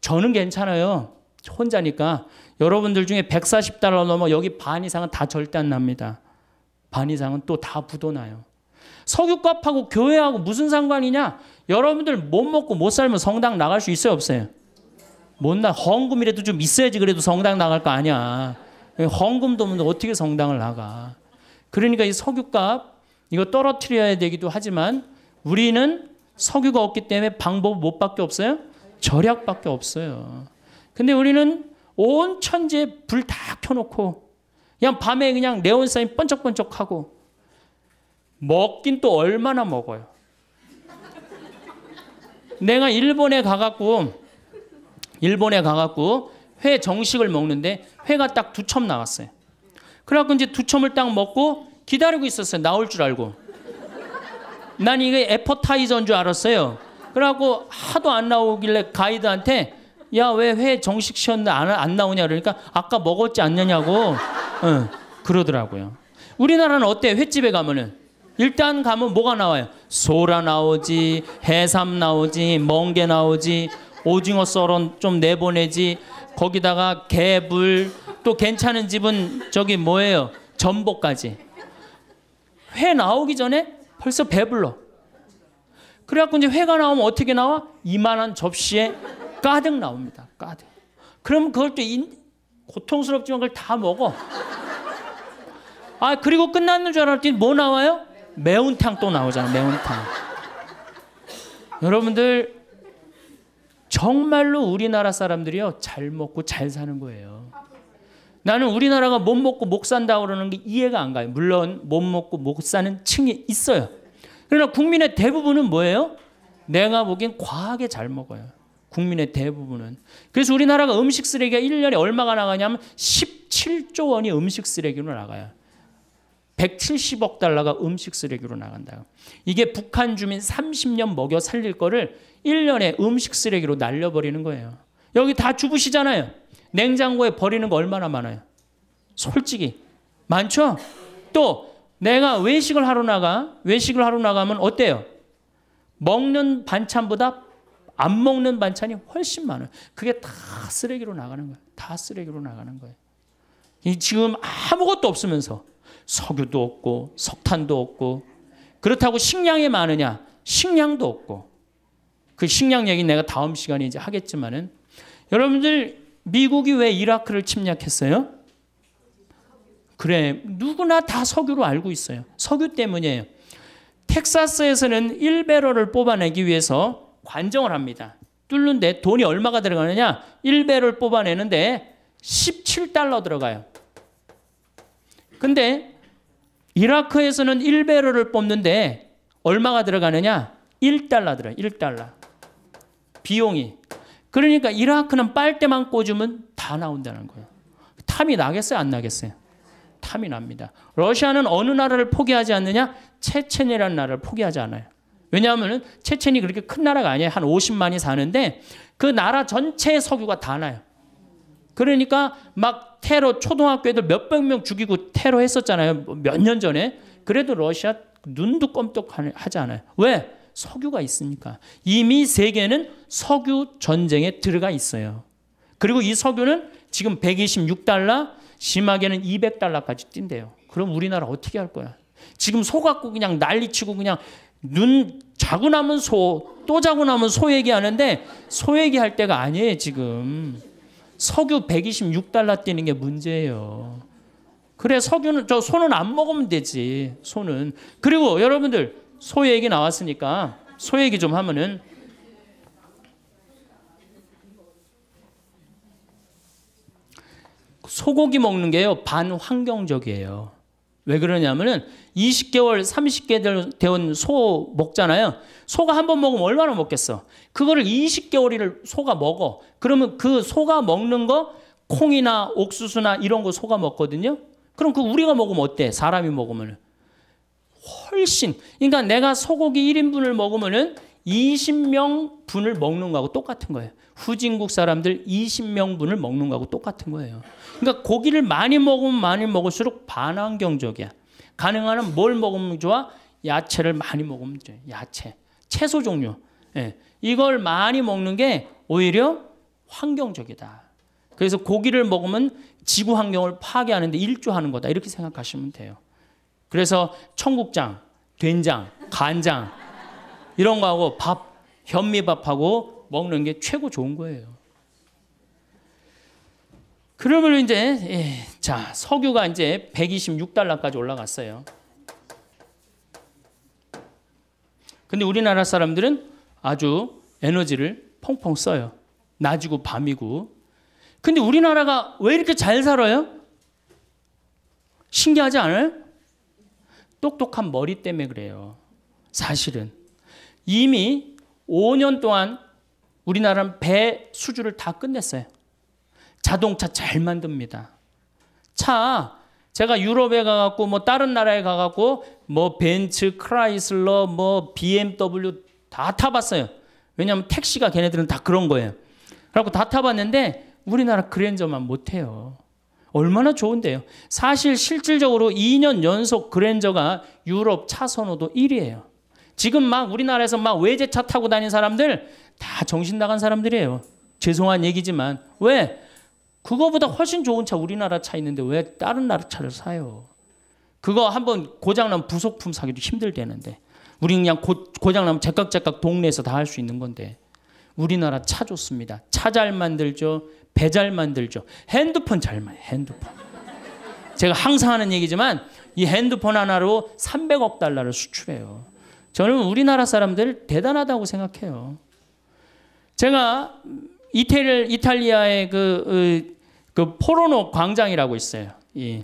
A: 저는 괜찮아요. 혼자니까 여러분들 중에 140달러 넘어 여기 반 이상은 다 절대 안 납니다. 반 이상은 또 다 부도나요. 석유값하고 교회하고 무슨 상관이냐? 여러분들 못 먹고 못 살면 성당 나갈 수 있어요 없어요? 못 나. 헌금이라도 좀 있어야지 그래도 성당 나갈 거 아니야. 헌금도 없는데 어떻게 성당을 나가? 그러니까 이 석유값 이거 떨어뜨려야 되기도 하지만 우리는 석유가 없기 때문에 방법 못밖에 없어요. 절약밖에 없어요. 근데 우리는 온 천지에 불 다 켜놓고 그냥 밤에 그냥 네온사인 번쩍번쩍하고 먹긴 또 얼마나 먹어요. 내가 일본에 가갖고 일본에 가갖고 회 정식을 먹는데 회가 딱두첨 나왔어요. 그래갖고 이제 두 첨을 딱 먹고 기다리고 있었어요. 나올 줄 알고. 난 이게 에퍼타이저인 줄 알았어요. 그래갖고 하도 안 나오길래 가이드한테 야왜회 정식 시험는 안, 나오냐 그러니까 아까 먹었지 않느냐고 어, 그러더라고요. 우리나라는 어때 횟집에 가면은 일단 가면 뭐가 나와요? 소라 나오지, 해삼 나오지, 멍게 나오지, 오징어 썰은 좀 내보내지. 거기다가 개불 또 괜찮은 집은 저기 뭐예요? 전복까지. 회 나오기 전에 벌써 배불러. 그래갖고 이제 회가 나오면 어떻게 나와? 이만한 접시에 까득 나옵니다. 까득 그럼 그걸 또 인, 고통스럽지만 그걸 다 먹어. 아, 그리고 끝났는 줄 알았더니 뭐 나와요? 매운탕 또 나오잖아, 매운탕. 여러분들, 정말로 우리나라 사람들이요, 잘 먹고 잘 사는 거예요. 나는 우리나라가 못 먹고 못 산다 그러는 게 이해가 안 가요. 물론, 못 먹고 못 사는 층이 있어요. 그러나 국민의 대부분은 뭐예요? 내가 보기엔 과하게 잘 먹어요. 국민의 대부분은. 그래서 우리나라가 음식 쓰레기가 1년에 얼마가 나가냐면 17조 원이 음식 쓰레기로 나가요. 170억 달러가 음식 쓰레기로 나간다요. 이게 북한 주민 30년 먹여 살릴 거를 1년에 음식 쓰레기로 날려버리는 거예요. 여기 다 주부시잖아요. 냉장고에 버리는 거 얼마나 많아요? 솔직히. 많죠? 또 내가 외식을 하러 나가, 외식을 하러 나가면 어때요? 먹는 반찬보다 안 먹는 반찬이 훨씬 많아요. 그게 다 쓰레기로 나가는 거예요. 다 쓰레기로 나가는 거예요. 이 지금 아무것도 없으면서 석유도 없고 석탄도 없고 그렇다고 식량이 많으냐? 식량도 없고 그 식량 얘기 내가 다음 시간에 이제 하겠지만은 여러분들 미국이 왜 이라크를 침략했어요? 그래 누구나 다 석유로 알고 있어요. 석유 때문이에요. 텍사스에서는 1배럴을 뽑아내기 위해서 관정을 합니다. 뚫는데 돈이 얼마가 들어가느냐? 1배를 뽑아내는데 17달러 들어가요. 근데 이라크에서는 1배를 뽑는데 얼마가 들어가느냐? 1달러 들어요. 1달러. 비용이. 그러니까 이라크는 빨대만 꽂으면 다 나온다는 거예요. 탐이 나겠어요? 안 나겠어요? 탐이 납니다. 러시아는 어느 나라를 포기하지 않느냐? 체첸이라는 나라를 포기하지 않아요. 왜냐하면 체첸이 그렇게 큰 나라가 아니에요. 한 50만이 사는데 그 나라 전체의 석유가 다 나요. 그러니까 막 테러 초등학교 애들 몇 백 명 죽이고 테러 했었잖아요. 몇 년 전에. 그래도 러시아 눈도 껌떡하지 않아요. 왜? 석유가 있으니까. 이미 세계는 석유 전쟁에 들어가 있어요. 그리고 이 석유는 지금 126달러, 심하게는 200달러까지 뛴대요. 그럼 우리나라 어떻게 할 거야? 지금 속았고 그냥 난리치고 그냥 눈 자고 나면 소, 또 자고 나면 소 얘기하는데 소 얘기할 때가 아니에요, 지금. 석유 126달러 뛰는 게 문제예요. 그래, 석유는, 저 소는 안 먹으면 되지, 소는. 그리고 여러분들, 소 얘기 나왔으니까 소 얘기 좀 하면은 소고기 먹는 게요, 반환경적이에요. 왜 그러냐면은 20개월, 30개 되온 소 먹잖아요. 소가 한 번 먹으면 얼마나 먹겠어? 그거를 20개월이를 소가 먹어. 그러면 그 소가 먹는 거 콩이나 옥수수나 이런 거 소가 먹거든요. 그럼 그 우리가 먹으면 어때? 사람이 먹으면 훨씬 그러니까 내가 소고기 1인분을 먹으면은 20명 분을 먹는 거하고 똑같은 거예요. 후진국 사람들 20명 분을 먹는 거하고 똑같은 거예요. 그러니까 고기를 많이 먹으면 많이 먹을수록 반환경적이야. 가능한 한뭘 먹으면 좋아? 야채를 많이 먹으면 좋아. 야채. 채소 종류. 예. 이걸 많이 먹는 게 오히려 환경적이다. 그래서 고기를 먹으면 지구 환경을 파괴하는데 일조하는 거다. 이렇게 생각하시면 돼요. 그래서 청국장, 된장, 간장 이런 거하고 밥, 현미밥하고 먹는 게 최고 좋은 거예요. 그러면 이제 예, 자 석유가 이제 126달러까지 올라갔어요. 근데 우리나라 사람들은 아주 에너지를 펑펑 써요. 낮이고 밤이고. 근데 우리나라가 왜 이렇게 잘 살아요? 신기하지 않아요? 똑똑한 머리 때문에 그래요. 사실은 이미 5년 동안 우리나라는 배 수주를 다 끝냈어요. 자동차 잘 만듭니다. 차 제가 유럽에 가갖고 뭐 다른 나라에 가갖고 뭐 벤츠, 크라이슬러, 뭐 BMW 다 타봤어요. 왜냐하면 택시가 걔네들은 다 그런 거예요. 그래갖고 다 타봤는데 우리나라 그랜저만 못해요. 얼마나 좋은데요. 사실 실질적으로 2년 연속 그랜저가 유럽 차 선호도 1위예요. 지금 막 우리나라에서 막 외제차 타고 다니는 사람들 다 정신 나간 사람들이에요. 죄송한 얘기지만 왜 그거보다 훨씬 좋은 차 우리나라 차 있는데 왜 다른 나라 차를 사요? 그거 한번 고장난 부속품 사기도 힘들대는데 우리 그냥 고, 고장나면 제각제각 동네에서 다 할 수 있는 건데 우리나라 차 좋습니다. 차 잘 만들죠. 배 잘 만들죠. 핸드폰 잘 만, 핸드폰. 제가 항상 하는 얘기지만 이 핸드폰 하나로 300억 달러를 수출해요. 저는 우리나라 사람들 대단하다고 생각해요. 제가 이태리, 이탈리아의 그 어, 그 포르노 광장이라고 있어요. 이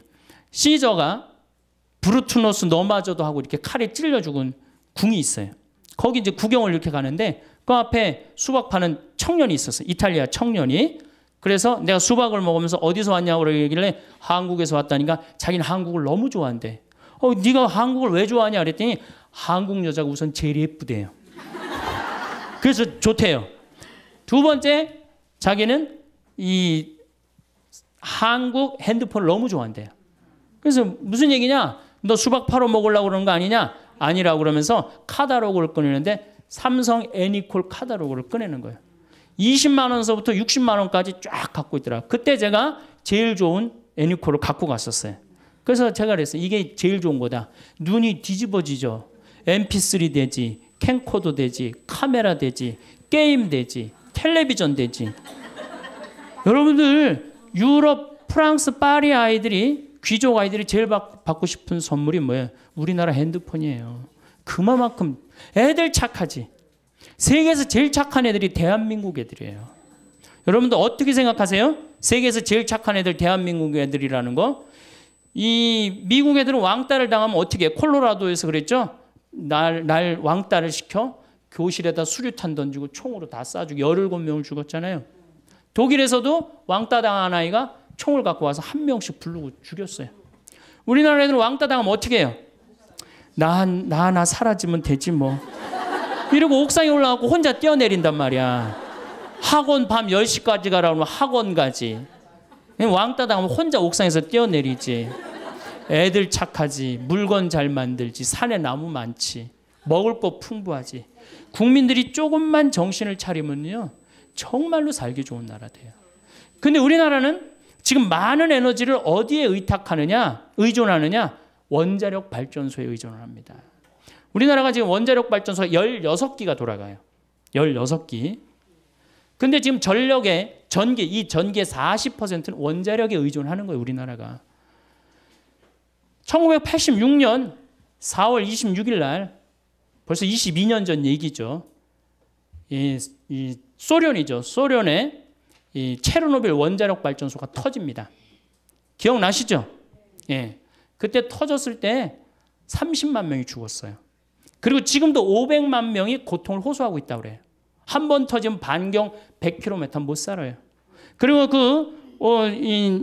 A: 시저가 브루투노스 너마저도 하고 이렇게 칼에 찔려 죽은 궁이 있어요. 거기 이제 구경을 이렇게 가는데 그 앞에 수박 파는 청년이 있었어요. 이탈리아 청년이. 그래서 내가 수박을 먹으면서 어디서 왔냐고 그러길래 한국에서 왔다니까 자기는 한국을 너무 좋아한대. 어, 네가 한국을 왜 좋아하냐 그랬더니 한국 여자가 우선 제일 예쁘대요. 그래서 좋대요. 두 번째 자기는 이 한국 핸드폰을 너무 좋아한대요. 그래서 무슨 얘기냐? 너 수박 팔아 먹으려고 그러는 거 아니냐? 아니라고 그러면서 카다로그를 꺼내는데 삼성 애니콜 카다로그를 꺼내는 거예요. 20만 원서부터 60만 원까지 쫙 갖고 있더라. 그때 제가 제일 좋은 애니콜을 갖고 갔었어요. 그래서 제가 그랬어요. 이게 제일 좋은 거다. 눈이 뒤집어지죠. MP3 되지, 캠코더 되지, 카메라 되지, 게임 되지, 텔레비전 되지. 여러분들 유럽, 프랑스, 파리 아이들이 귀족 아이들이 제일 받, 받고 싶은 선물이 뭐예요? 우리나라 핸드폰이에요. 그만큼 애들 착하지. 세계에서 제일 착한 애들이 대한민국 애들이에요. 여러분들 어떻게 생각하세요? 세계에서 제일 착한 애들 대한민국 애들이라는 거. 이 미국 애들은 왕따를 당하면 어떻게 해? 콜로라도에서 그랬죠? 날, 날 왕따를 시켜 교실에다 수류탄 던지고 총으로 다 쏴주고 17명을 죽었잖아요. 독일에서도 왕따 당한 아이가 총을 갖고 와서 한 명씩 부르고 죽였어요. 우리나라에는 왕따 당하면 어떻게 해요? 나, 나나 사라지면 되지 뭐. 이러고 옥상에 올라가고 혼자 뛰어내린단 말이야. 학원 밤 10시까지 가라 면 학원 가지. 왕따 당하면 혼자 옥상에서 뛰어내리지. 애들 착하지. 물건 잘 만들지. 산에 나무 많지. 먹을 거 풍부하지. 국민들이 조금만 정신을 차리면요. 정말로 살기 좋은 나라 돼요. 근데 우리나라는 지금 많은 에너지를 어디에 의탁하느냐, 의존하느냐, 원자력 발전소에 의존을 합니다. 우리나라가 지금 원자력 발전소가 16기가 돌아가요. 16기. 근데 지금 전력의 전기, 이 전기의 40%는 원자력에 의존하는 거예요, 우리나라가. 1986년 4월 26일 날, 벌써 22년 전 얘기죠. 이, 이 소련이죠. 소련의 이 체르노빌 원자력 발전소가 터집니다. 기억나시죠? 예. 그때 터졌을 때 30만 명이 죽었어요. 그리고 지금도 500만 명이 고통을 호소하고 있다고 그래요. 한 번 터지면 반경 100km 못 살아요. 그리고 그 어,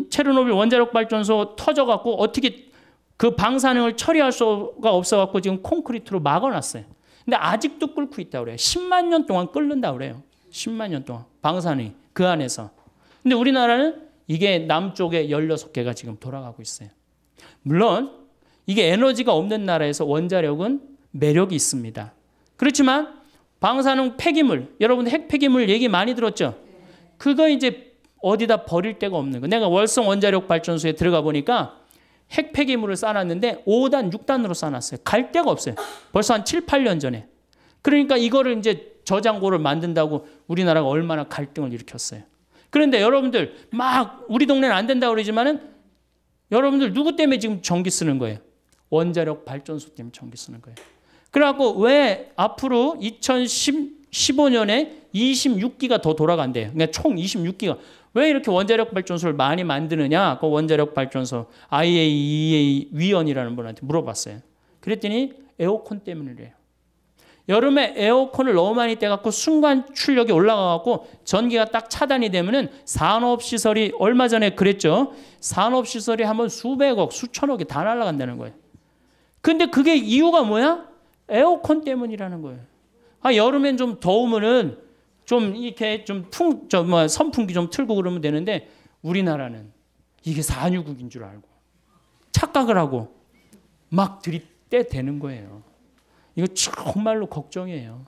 A: 체르노빌 원자력 발전소 터져 갖고 어떻게 그 방사능을 처리할 수가 없어 갖고 지금 콘크리트로 막아놨어요. 근데 아직도 끓고 있다고 그래요. 10만 년 동안 끓는다고 그래요. 10만 년 동안 방산이 그 안에서. 근데 우리나라는 이게 남쪽에 16개가 지금 돌아가고 있어요. 물론 이게 에너지가 없는 나라에서 원자력은 매력이 있습니다. 그렇지만 방사능 폐기물, 여러분 핵 폐기물 얘기 많이 들었죠? 그거 이제 어디다 버릴 데가 없는 거. 내가 월성 원자력 발전소에 들어가 보니까 핵 폐기물을 쌓았는데 5단, 6단으로 쌓았어요. 갈 데가 없어요. 벌써 한 7, 8년 전에. 그러니까 이거를 이제 저장고를 만든다고 우리나라가 얼마나 갈등을 일으켰어요. 그런데 여러분들 막 우리 동네는 안 된다고 그러지만은 여러분들 누구 때문에 지금 전기 쓰는 거예요? 원자력 발전소 때문에 전기 쓰는 거예요. 그래갖고 왜 앞으로 2015년에 26기가 더 돌아간대요. 그러니까 총 26기가. 왜 이렇게 원자력 발전소를 많이 만드느냐? 그 원자력 발전소 IAEA 위원이라는 분한테 물어봤어요. 그랬더니 에어컨 때문이래요. 여름에 에어컨을 너무 많이 떼갖고 순간 출력이 올라가갖고 전기가 딱 차단이 되면은 산업시설이 얼마 전에 그랬죠. 산업시설이 한 번 수백억, 수천억이 다 날아간다는 거예요. 근데 그게 이유가 뭐야? 에어컨 때문이라는 거예요. 아, 여름엔 좀 더우면은 좀 이렇게 좀 풍, 저뭐 선풍기 좀 틀고 그러면 되는데 우리나라는 이게 산유국인 줄 알고 착각을 하고 막 들이대 되는 거예요. 이거 정말로 걱정이에요.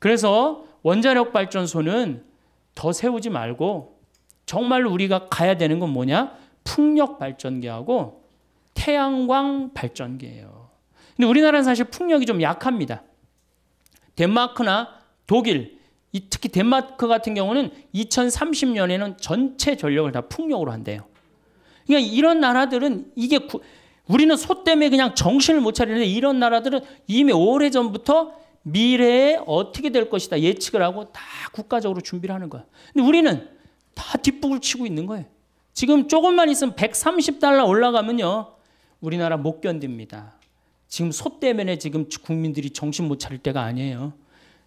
A: 그래서 원자력 발전소는 더 세우지 말고 정말 로 우리가 가야 되는 건 뭐냐? 풍력 발전기하고 태양광 발전기예요. 근데 우리나라는 사실 풍력이 좀 약합니다. 덴마크나 독일, 특히 덴마크 같은 경우는 2030년에는 전체 전력을 다 풍력으로 한대요. 그러니까 이런 나라들은 이게 구, 우리는 소 때문에 그냥 정신을 못 차리는데 이런 나라들은 이미 오래전부터 미래에 어떻게 될 것이다 예측을 하고 다 국가적으로 준비를 하는 거야. 근데 우리는 다 뒷북을 치고 있는 거예요. 지금 조금만 있으면 130달러 올라가면요. 우리나라 못 견딥니다. 지금 소 때문에 지금 국민들이 정신 못 차릴 때가 아니에요.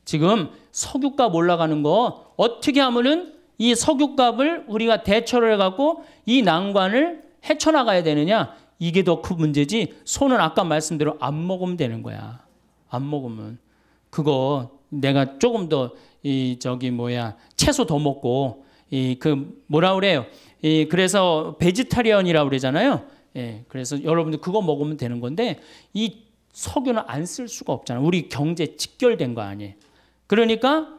A: 지금 석유값 올라가는 거 어떻게 하면은 이 석유값을 우리가 대처를 해 갖고 이 난관을 헤쳐나가야 되느냐 이게 더 큰 문제지 손은 아까 말씀대로 안 먹으면 되는 거야. 안 먹으면 그거 내가 조금 더 이 저기 뭐야 채소 더 먹고 이 그 뭐라 그래요? 이 그래서 베지타리언이라고 그러잖아요. 예, 그래서 여러분들 그거 먹으면 되는 건데 이 석유는 안 쓸 수가 없잖아. 우리 경제 직결된 거 아니에요. 그러니까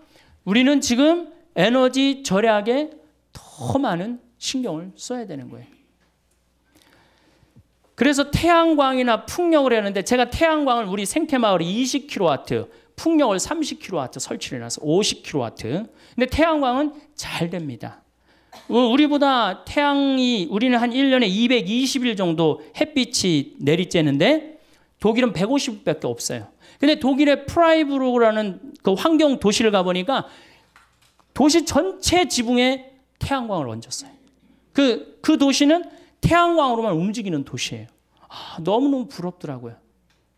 A: 우리는 지금 에너지 절약에 더 많은 신경을 써야 되는 거예요. 그래서 태양광이나 풍력을 했는데 제가 태양광을 우리 생태마을 20kW, 풍력을 30kW 설치를 해놔서 50kW. 근데 태양광은 잘 됩니다. 어, 우리보다 태양이 우리는 한 1년에 220일 정도 햇빛이 내리쬐는데 독일은 150밖에 없어요. 근데 독일의 프라이브로그라는 그 환경 도시를 가보니까 도시 전체 지붕에 태양광을 얹었어요. 그, 그 도시는 태양광으로만 움직이는 도시예요. 아, 너무너무 부럽더라고요.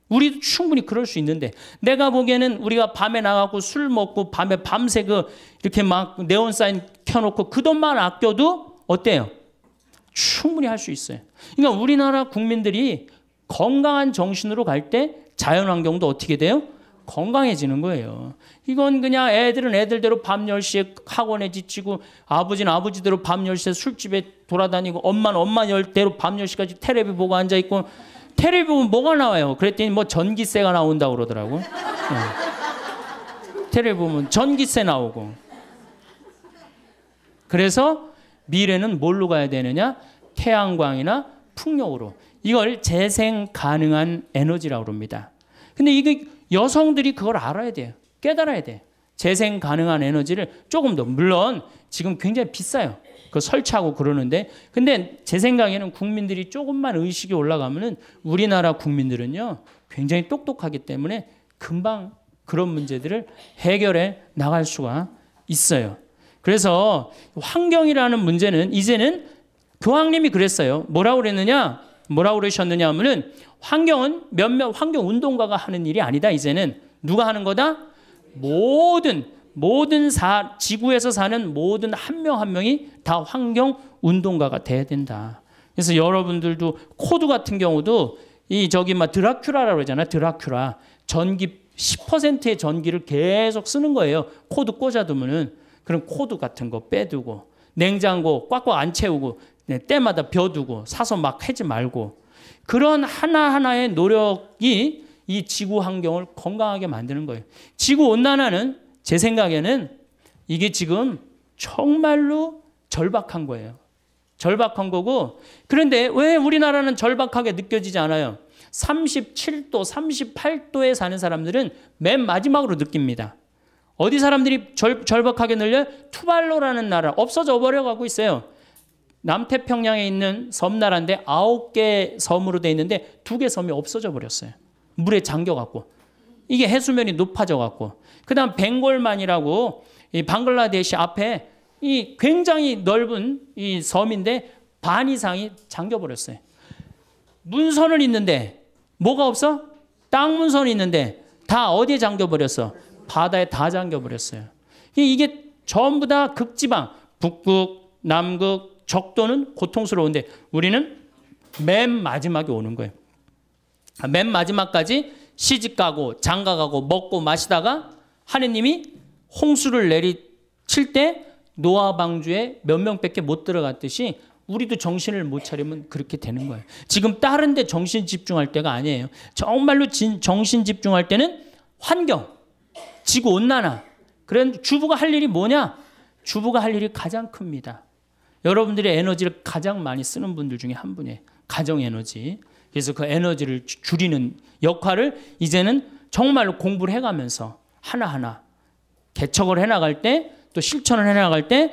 A: 우리도 충분히 그럴 수 있는데 내가 보기에는 우리가 밤에 나가고 술 먹고 밤에 밤새 그 이렇게 막 네온 사인 켜놓고 그 돈만 아껴도 어때요? 충분히 할 수 있어요. 그러니까 우리나라 국민들이 건강한 정신으로 갈 때 자연 환경도 어떻게 돼요? 건강해지는 거예요. 이건 그냥 애들은 애들대로 밤 10시에 학원에 지치고 아버지는 아버지대로 밤 10시에 술집에 돌아다니고 엄마는 엄마 열대로 밤 10시까지 테레비 보고 앉아 있고 테레비 보면 뭐가 나와요? 그랬더니 뭐 전기세가 나온다고 그러더라고. 예. 테레비 보면 전기세 나오고. 그래서 미래는 뭘로 가야 되느냐? 태양광이나 풍력으로. 이걸 재생 가능한 에너지라고 합니다. 근데 이게 여성들이 그걸 알아야 돼요. 깨달아야 돼요. 재생 가능한 에너지를 조금 더 물론 지금 굉장히 비싸요. 그 설치하고 그러는데 근데 제 생각에는 국민들이 조금만 의식이 올라가면은 우리나라 국민들은요 굉장히 똑똑하기 때문에 금방 그런 문제들을 해결해 나갈 수가 있어요. 그래서 환경이라는 문제는 이제는 교황님이 그랬어요. 뭐라고 그랬느냐? 뭐라고 그러셨느냐 하면은 환경은 몇몇 환경 운동가가 하는 일이 아니다. 이제는 누가 하는 거다? 모든 모든 사, 지구에서 사는 모든 한 명한 한 명이 다 환경 운동가가 돼야 된다. 그래서 여러분들도 코드 같은 경우도 이 저기 막 드라큘라라고 그러잖아. 드라큘라. 전기 10%의 전기를 계속 쓰는 거예요. 코드 꽂아두면은 그런 코드 같은 거 빼두고 냉장고 꽉꽉 안 채우고 네, 때마다 벼두고 사서 막 해지 말고 그런 하나하나의 노력이 이 지구 환경을 건강하게 만드는 거예요. 지구 온난화는 제 생각에는 이게 지금 정말로 절박한 거예요. 절박한 거고 그런데 왜 우리나라는 절박하게 느껴지지 않아요? 37도, 38도에 사는 사람들은 맨 마지막으로 느낍니다. 어디 사람들이 절, 절박하게 늘려? 투발로라는 나라 없어져 버려가고 있어요. 남태평양에 있는 섬나라인데 아홉 개 섬으로 돼 있는데 두 개 섬이 없어져 버렸어요. 물에 잠겨 갖고. 이게 해수면이 높아져 갖고. 그다음 벵골만이라고 이 방글라데시 앞에 이 굉장히 넓은 이 섬인데 반 이상이 잠겨 버렸어요. 문서는 있는데 뭐가 없어? 땅 문서는 있는데 다 어디에 잠겨 버렸어? 바다에 다 잠겨 버렸어요. 이게 전부 다 극지방, 북극, 남극, 적도는 고통스러운데 우리는 맨 마지막에 오는 거예요. 아, 맨 마지막까지 시집가고 장가가고 먹고 마시다가 하느님이 홍수를 내리칠 때 노아 방주에 몇 명밖에 못 들어갔듯이 우리도 정신을 못 차리면 그렇게 되는 거예요. 지금 다른 데 정신 집중할 때가 아니에요. 정말로 진, 정신 집중할 때는 환경, 지구 온난화. 그런 주부가 할 일이 뭐냐? 주부가 할 일이 가장 큽니다. 여러분들이 에너지를 가장 많이 쓰는 분들 중에 한 분이에요. 가정 에너지. 그래서 그 에너지를 줄이는 역할을 이제는 정말로 공부를 해가면서 하나하나 개척을 해나갈 때 또 실천을 해나갈 때